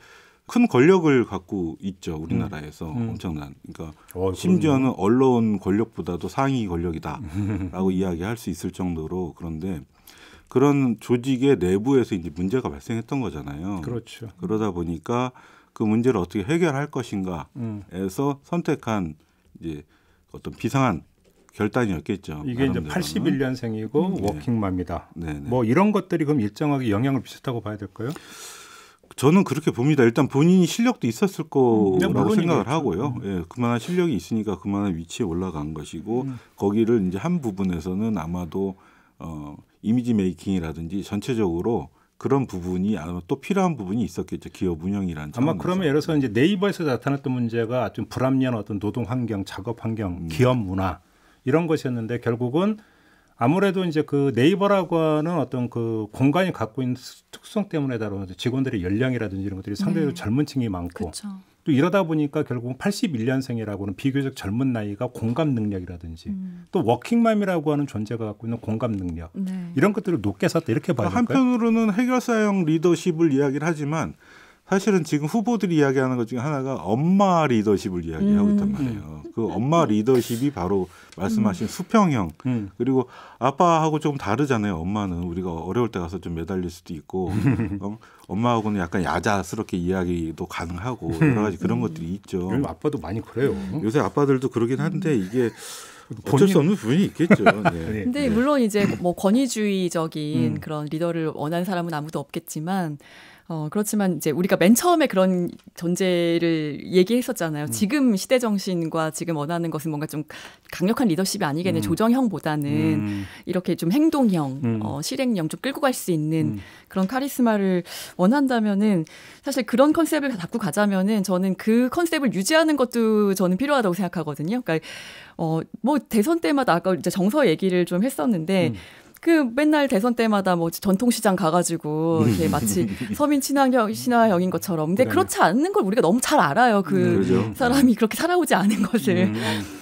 큰 권력을 갖고 있죠 우리나라에서 음. 엄청난 그러니까 어, 심지어는 언론 권력보다도 상위 권력이다라고 이야기할 수 있을 정도로 그런데 그런 조직의 내부에서 이제 문제가 발생했던 거잖아요. 그렇죠. 그러다 보니까 그 문제를 어떻게 해결할 것인가에서 음. 선택한 이제 어떤 비상한 결단이었겠죠. 이게 이제 81년생이고 음. 네. 워킹맘이다. 네네. 네. 뭐 이런 것들이 그럼 일정하게 영향을 미쳤다고 봐야 될까요? 저는 그렇게 봅니다. 일단 본인이 실력도 있었을 네, 거라고 생각을 하고요. 음. 예, 그만한 실력이 있으니까 그만한 위치에 올라간 것이고 음. 거기를 이제 한 부분에서는 아마도 어, 이미지 메이킹이라든지 전체적으로 그런 부분이 아마 또 필요한 부분이 있었겠죠 기업 운영이란 아마 그러면 예를 들어서 이제 네이버에서 나타났던 문제가 좀 불합리한 어떤 노동 환경, 작업 환경, 음. 기업 문화 이런 것이었는데 결국은 아무래도 이제 그 네이버라고 하는 어떤 그 공간이 갖고 있는 특성 때문에 다루는 직원들의 연령이라든지 이런 것들이 상대적으로 음. 젊은 층이 많고 그쵸. 또 이러다 보니까 결국은 81년생이라고는 비교적 젊은 나이가 공감 능력이라든지 음. 또 워킹맘이라고 하는 존재가 갖고 있는 공감 능력 네. 이런 것들을 높게 샀다 이렇게 봐요. 그러니 한편으로는 해결사형 리더십을 이야기를 하지만 사실은 지금 후보들이 이야기하는 것 중에 하나가 엄마 리더십을 이야기하고 음. 있단 말이에요. 그 엄마 리더십이 바로 말씀하신 음. 수평형 음. 그리고 아빠하고 조금 다르잖아요. 엄마는 우리가 어려울 때 가서 좀 매달릴 수도 있고 어, 엄마하고는 약간 야자스럽게 이야기도 가능하고 여러 가지 그런 것들이 있죠. 요즘 아빠도 많이 그래요. 요새 아빠들도 그러긴 한데 이게 어쩔 수 없는 부분이 있겠죠. 네. 네. 근데 네. 물론 이제 뭐 권위주의적인 음. 그런 리더를 원하는 사람은 아무도 없겠지만 어, 그렇지만 이제 우리가 맨 처음에 그런 전제를 얘기했었잖아요. 음. 지금 시대 정신과 지금 원하는 것은 뭔가 좀 강력한 리더십이 아니겠네. 음. 조정형보다는 음. 이렇게 좀 행동형, 음. 어, 실행형 좀 끌고 갈 수 있는 음. 그런 카리스마를 원한다면은 사실 그런 컨셉을 갖고 가자면은 저는 그 컨셉을 유지하는 것도 저는 필요하다고 생각하거든요. 그러니까 어, 뭐 대선 때마다 아까 이제 정서 얘기를 좀 했었는데 음. 그 맨날 대선 때마다 뭐 전통시장 가가지고 이렇게 마치 서민 친환경 신화형인 것처럼. 근데 그래. 네. 그렇지 않는 걸 우리가 너무 잘 알아요. 그 그렇죠. 사람이 그렇게 살아오지 않은 것을. 음.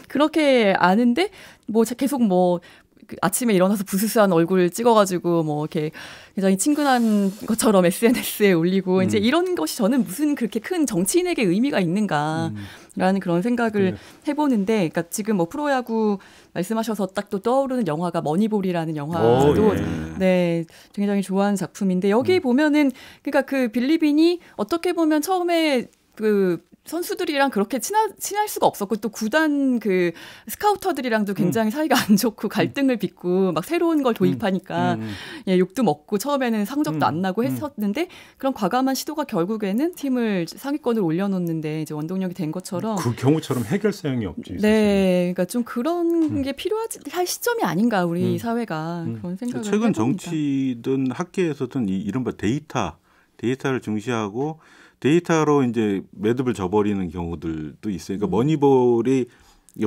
그렇게 아는데 뭐 계속 뭐그 아침에 일어나서 부스스한 얼굴 을 찍어가지고 뭐 이렇게 굉장히 친근한 것처럼 SNS에 올리고 음. 이제 이런 것이 저는 무슨 그렇게 큰 정치인에게 의미가 있는가라는 음. 그런 생각을 네. 해보는데, 그러니까 지금 뭐 프로야구 말씀하셔서 딱 또 떠오르는 영화가 머니볼이라는 영화도 예. 네 굉장히 좋아하는 작품인데 여기 음. 보면은 그러니까 그 빌리빈이 어떻게 보면 처음에 그 선수들이랑 그렇게 친하, 친할 수가 없었고 또 구단 그 스카우터들이랑도 음. 굉장히 음. 사이가 안 좋고 갈등을 빚고 막 새로운 걸 음. 도입하니까 음. 음. 예, 욕도 먹고 처음에는 상적도 음. 안 나고 했었는데 그런 과감한 시도가 결국에는 팀을 상위권을 올려놓는데 이제 원동력이 된 것처럼 그 경우처럼 해결사항이 없지. 네, 그러니까 좀 그런 게 필요할 시점이 아닌가 우리 사회가 그런 생각을 최근 해봅니다. 정치든 학계에서든 이른바 데이터 데이터를 중시하고 데이터로 이제 매듭을 져버리는 경우들도 있으니까 그러니까 머니볼이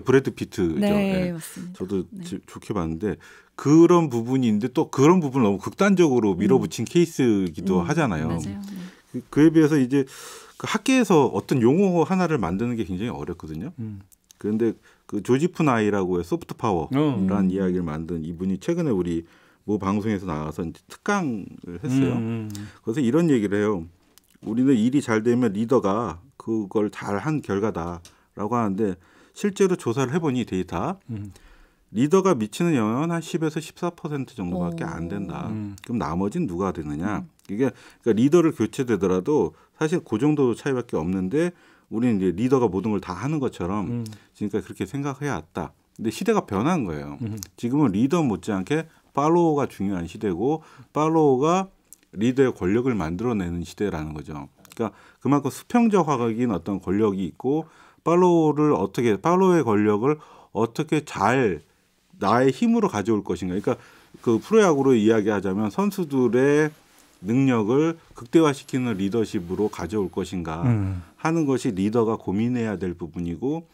브래드 피트죠. 네, 네. 맞습니다. 저도 네. 좋게 봤는데 그런 부분인데 또 그런 부분을 너무 극단적으로 음. 밀어붙인 음. 케이스기도 음. 하잖아요. 맞아요. 네. 그, 그에 비해서 이제 그 학계에서 어떤 용어 하나를 만드는 게 굉장히 어렵거든요. 음. 그런데 그 조지푼 아이라고 해 소프트 파워라는 음. 이야기를 만든 이분이 최근에 우리 뭐 방송에서 나와서 특강을 했어요. 그래서 이런 얘기를 해요. 우리는 일이 잘 되면 리더가 그걸 잘 한 결과다라고 하는데 실제로 조사를 해보니 데이터 음. 리더가 미치는 영향은 한 10에서 14% 정도밖에 안 된다. 음. 그럼 나머지는 누가 되느냐? 음. 이게 그러니까 리더를 교체되더라도 사실 그 정도 차이밖에 없는데 우리는 이제 리더가 모든 걸 다 하는 것처럼 그러니까지 음. 그렇게 생각해 야 왔다. 근데 시대가 변한 거예요. 음. 지금은 리더 못지않게 팔로워가 중요한 시대고 팔로워가 리더의 권력을 만들어내는 시대라는 거죠. 그러니까 그만큼 수평적인 화각 어떤 권력이 있고 팔로우를 어떻게 팔로우의 권력을 어떻게 잘 나의 힘으로 가져올 것인가. 그러니까 그 프로야구로 이야기하자면 선수들의 능력을 극대화시키는 리더십으로 가져올 것인가 음. 하는 것이 리더가 고민해야 될 부분이고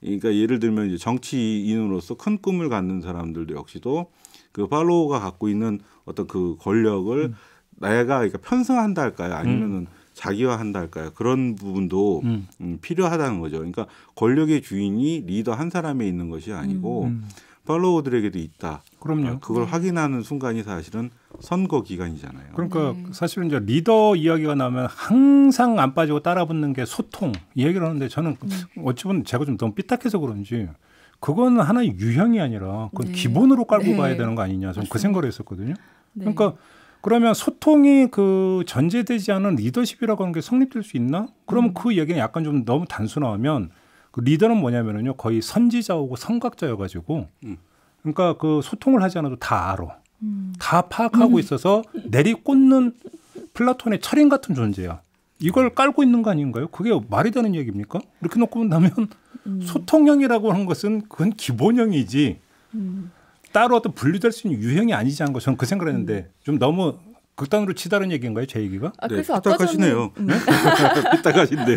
그러니까 예를 들면 이제 정치인으로서 큰 꿈을 갖는 사람들도 역시도 그 팔로우가 갖고 있는 어떤 그 권력을 음. 내가 그러니까 편승한다 할까요? 음. 아니면은 자기화한다 할까요? 그런 부분도 음. 음, 필요하다는 거죠. 그러니까 권력의 주인이 리더 한 사람에 있는 것이 아니고 음. 음. 팔로워들에게도 있다. 그럼요. 그러니까 그걸 네. 확인하는 순간이 사실은 선거 기간이잖아요. 그러니까 네. 사실은 이제 리더 이야기가 나면 오 항상 안 빠지고 따라붙는 게 소통 이야기를 하는데 저는 네. 어찌 보면 제가 좀 너무 삐딱해서 그런지 그건 하나의 유형이 아니라 그건 네. 기본으로 깔고 네. 가야 되는 거 아니냐 저는 그 생각을 했었거든요. 네. 그러니까 그러면 소통이 그 전제되지 않은 리더십이라고 하는 게 성립될 수 있나? 그러면 음. 그 얘기는 약간 좀 너무 단순하면그 리더는 뭐냐면은요 거의 선지자오고 성각자여가지고 음. 그러니까 그 소통을 하지 않아도 다 알아, 음. 다 파악하고 음. 있어서 내리 꽂는 플라톤의 철인 같은 존재야. 이걸 깔고 있는 거 아닌가요? 그게 말이 되는 얘기입니까? 이렇게 놓고 본다면 음. 소통형이라고 하는 것은 그건 기본형이지. 음. 따로 어떤 분류될 수 있는 유형이 아니지 않은가 저는 그 생각을 했는데 음. 좀 너무 극단으로 치다는 얘기인가요, 제 얘기가? 아, 네, 그래서 음. 네, 그러니까 아까 전에 삐딱하신데.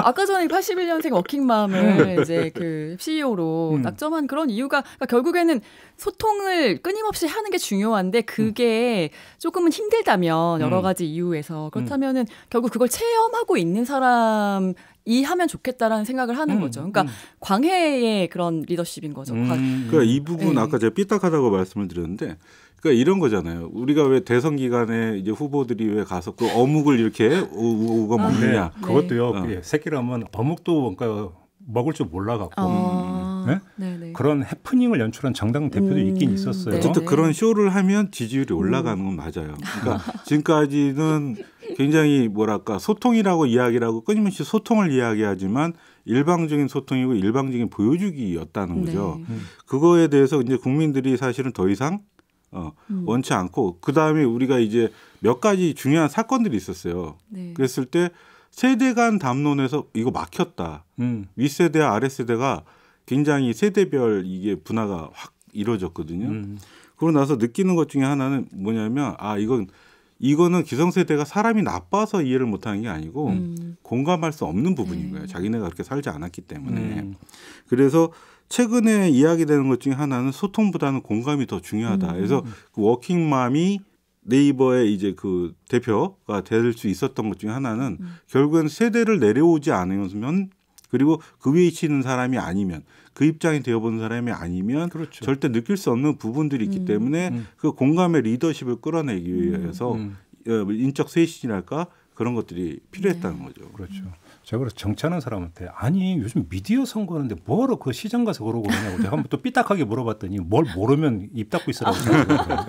아까 전에 81년생 워킹맘을 이제 그 CEO로 음. 낙점한 그런 이유가 그러니까 결국에는 소통을 끊임없이 하는 게 중요한데 그게 음. 조금은 힘들다면 여러 음. 가지 이유에서 그렇다면은 결국 그걸 체험하고 있는 사람 이 하면 좋겠다라는 생각을 하는 음, 거죠. 그러니까 음. 광해의 그런 리더십인 거죠. 음. 음. 그러니까 이 부분 네. 아까 제가 삐딱하다고 말씀을 드렸는데 그러니까 이런 거잖아요. 우리가 왜 대선 기간에 이제 후보들이 왜 가서 그 어묵을 이렇게 우우가 아, 먹느냐. 아, 네. 그것도요. 어. 그 예, 새끼라면 어묵도 뭔가 먹을 줄 몰라 갖고 어. 아. 음. 네? 네, 네? 그런 해프닝을 연출한 정당 대표도 음. 있긴 있었어요. 네. 어쨌든 그런 쇼를 하면 지지율이 음. 올라가는 건 맞아요. 그러니까 지금까지는 굉장히 뭐랄까 소통이라고 이야기라고 끊임없이 소통을 이야기하지만 일방적인 소통이고 일방적인 보여주기였다는 거죠. 음. 그거에 대해서 이제 국민들이 사실은 더 이상 어, 음. 원치 않고 그 다음에 우리가 이제 몇 가지 중요한 사건들이 있었어요. 네. 그랬을 때 세대 간 담론에서 이거 막혔다. 음. 윗세대와 아랫세대가 굉장히 세대별 이게 분화가 확 이루어졌거든요. 음. 그러고 나서 느끼는 것 중에 하나는 뭐냐면 아 이건 이거는 기성세대가 사람이 나빠서 이해를 못하는 게 아니고 음. 공감할 수 없는 부분인 음. 거예요. 자기네가 그렇게 살지 않았기 때문에. 음. 그래서 최근에 이야기되는 것 중에 하나는 소통보다는 공감이 더 중요하다. 음. 그래서 그 워킹맘이 네이버의 이제 그 대표가 될 수 있었던 것 중에 하나는 음. 결국엔 세대를 내려오지 않으면 그리고 그위에 있는 사람이 아니면 그 입장이 되어본 사람이 아니면 그렇죠. 절대 느낄 수 없는 부분들이 있기 음. 때문에 음. 그 공감의 리더십을 끌어내기 음. 위해서 음. 어, 인적 쇄신이랄까 그런 것들이 필요했다는 네. 거죠. 그렇죠. 제가 그래서 정치하는 사람한테 아니 요즘 미디어 선거하는데 뭐하러 그 시장 가서 그러고 그러냐고 제가 한번 또 삐딱하게 물어봤더니 뭘 모르면 입 닫고 있으라고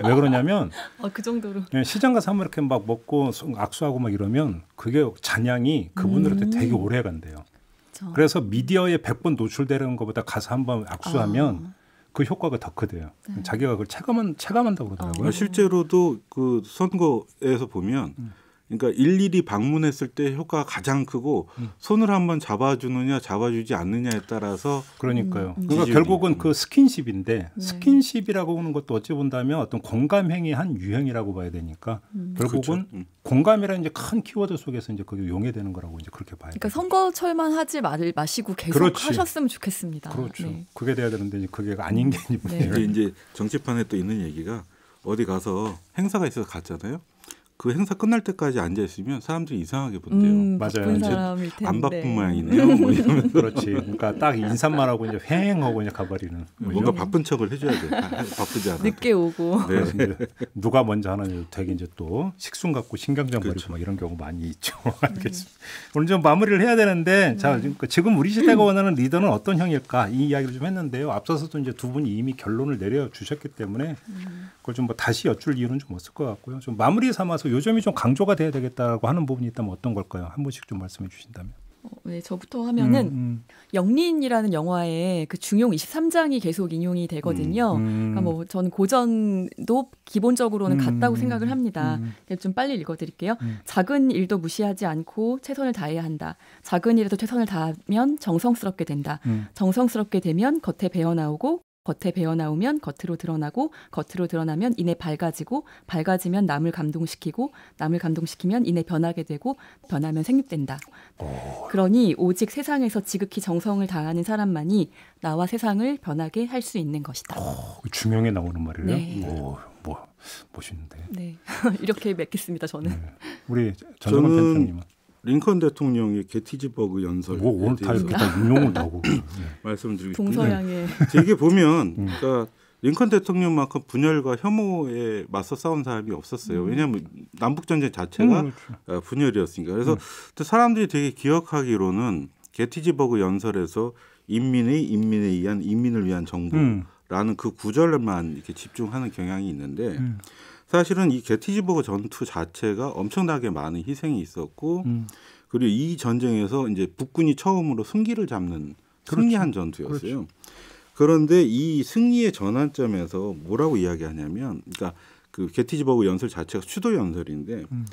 왜 그러냐면 아, 그 정도로 예, 시장 가서 한번 이렇게 막 먹고 악수하고 막 이러면 그게 잔향이 그분들한테 음. 되게 오래 간대요. 그렇죠. 그래서 미디어에 100번 노출되는 것보다 가서 한 번 악수하면 아. 그 효과가 더 크대요. 네. 자기가 그걸 체감한, 체감한다고 그러더라고요. 아, 실제로도 그 선거에서 보면 음. 그러니까 일일이 방문했을 때 효과가 가장 크고 음. 손을 한번 잡아주느냐 잡아주지 않느냐에 따라서 그러니까요. 음. 음. 그러니까 결국은 음. 그 스킨십인데 네. 스킨십이라고 하는 것도 어찌 본다면 어떤 공감 행위 한 유형이라고 봐야 되니까 음. 그렇죠. 결국은 그렇죠. 공감이라는 이제 큰 키워드 속에서 이제 그게 용해되는 거라고 이제 그렇게 봐야 돼요. 그러니까 선거철만 하지 말, 마시고 계속 그렇지. 하셨으면 좋겠습니다. 그렇죠. 네. 그게 돼야 되는데 그게 아닌 게 이제 네. 이제 정치판에 또 있는 얘기가 어디 가서 행사가 있어서 갔잖아요. 그 행사 끝날 때까지 앉아 있으면 사람들이 이상하게 본대요. 음, 맞아요. 안 바쁜 모양이네요. 뭐 이러면서 그렇지. 그러니까 딱 인사만 하고 이제 휑 하고 이제 가버리는. 음, 뭔가 바쁜 척을 해줘야 돼. 아, 바쁘지 않아. 늦게 오고. 네. 누가 먼저 하는 지 되게 이제 또 식순 갖고 신경전 그렇죠. 버리고 막 이런 경우 많이 있죠. 알겠습니다. 음. 오늘 좀 마무리를 해야 되는데 음. 자 지금 그 우리 시대가 원하는 리더는 어떤 형일까 이 이야기를 좀 했는데요. 앞서서도 이제 두 분이 이미 결론을 내려 주셨기 때문에 음. 그걸 좀 뭐 다시 여쭐 이유는 좀 없을 것 같고요. 좀 마무리 삼아서 대해서 요점이 좀 강조가 돼야 되겠다고 하는 부분이 있다면 어떤 걸까요? 한번씩좀 말씀해 주신다면. 어, 네, 저부터 하면은 음, 음. 영린이라는 영화에 그 중용 23장이 계속 인용이 되거든요. 음, 음. 그러니까 뭐 저는 고전도 기본적으로는 음, 같다고 생각을 합니다. 음, 좀 빨리 읽어드릴게요. 작은 일도 무시하지 않고 최선을 다해야 한다. 작은 일에도 최선을 다하면 정성스럽게 된다. 정성스럽게 되면 겉에 배어나오고 겉에 배어나오면 겉으로 드러나고 겉으로 드러나면 이내 밝아지고 밝아지면 남을 감동시키고 남을 감동시키면 이내 변하게 되고 변하면 생육된다. 그러니 오직 세상에서 지극히 정성을 다하는 사람만이 나와 세상을 변하게 할 수 있는 것이다. 오, 어, 중형에 나오는 말이에요. 네. 오, 뭐 멋있는데. 네, 이렇게 맺겠습니다. 저는 네. 우리 전정은 편님은 링컨 대통령의 게티즈버그 연설 뭐 오늘 다 이렇게 다 인용을 하고 예. 말씀드리고 동서양의 되게 보면 음. 그러니까 링컨 대통령만큼 분열과 혐오에 맞서 싸운 사람이 없었어요. 음. 왜냐하면 남북 전쟁 자체가 음, 그렇죠. 어, 분열이었으니까. 그래서 음. 사람들이 되게 기억하기로는 게티즈버그 연설에서 인민의 인민에 의한 인민을 위한 정부라는 음. 그 구절만 이렇게 집중하는 경향이 있는데. 음. 사실은 이 게티즈버그 전투 자체가 엄청나게 많은 희생이 있었고 음. 그리고 이 전쟁에서 이제 북군이 처음으로 승기를 잡는 그렇죠. 승리한 전투였어요. 그렇죠. 그런데 이 승리의 전환점에서 뭐라고 이야기하냐면, 그러니까 그 게티즈버그 연설 자체가 추도 연설인데 음.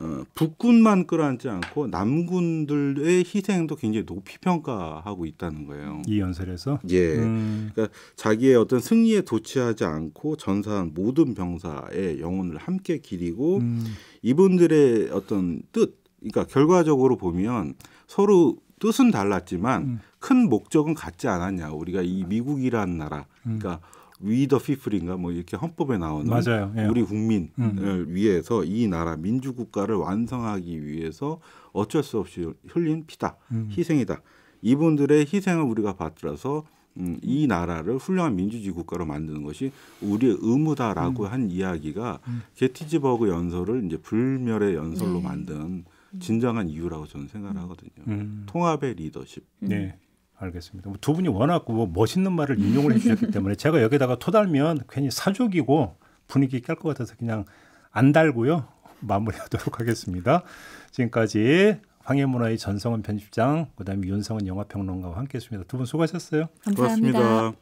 어, 북군만 끌어안지 않고 남군들의 희생도 굉장히 높이 평가하고 있다는 거예요. 이 연설에서 예, 음. 그러니까 자기의 어떤 승리에 도취하지 않고 전사한 모든 병사의 영혼을 함께 기리고 음. 이분들의 어떤 뜻, 그러니까 결과적으로 보면 서로 뜻은 달랐지만 음. 큰 목적은 같지 않았냐. 우리가 이 미국이라는 나라, 음. 그러니까 위더 피플인가 뭐 이렇게 헌법에 나오는 맞아요. 예. 우리 국민을 음. 위해서 이 나라 민주 국가를 완성하기 위해서 어쩔 수 없이 흘린 피다 음. 희생이다 이분들의 희생을 우리가 받들어서 음, 이 나라를 훌륭한 민주주의 국가로 만드는 것이 우리의 의무다라고 음. 한 이야기가 음. 게티즈버그 연설을 이제 불멸의 연설로 네. 만든 진정한 이유라고 저는 생각을 음. 하거든요. 음. 통합의 리더십. 네. 알겠습니다. 두 분이 워낙 뭐 멋있는 말을 인용을 해주셨기 때문에 제가 여기다가 토달면 괜히 사족이고 분위기 깰것 같아서 그냥 안 달고요. 마무리하도록 하겠습니다. 지금까지 황해문화의 전성은 편집장, 그다음에 윤성은 영화평론가와 함께했습니다. 두 분 수고하셨어요. 감사합니다. 고맙습니다.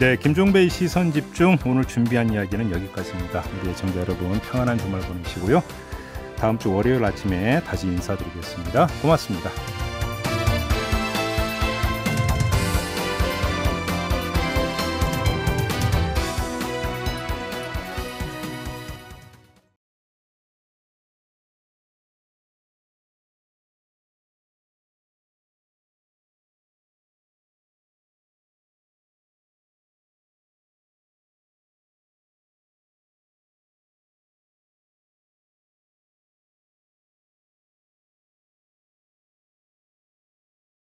네, 김종배의 시선 집중 오늘 준비한 이야기는 여기까지입니다. 우리 청자 여러분 평안한 주말 보내시고요. 다음 주 월요일 아침에 다시 인사드리겠습니다. 고맙습니다.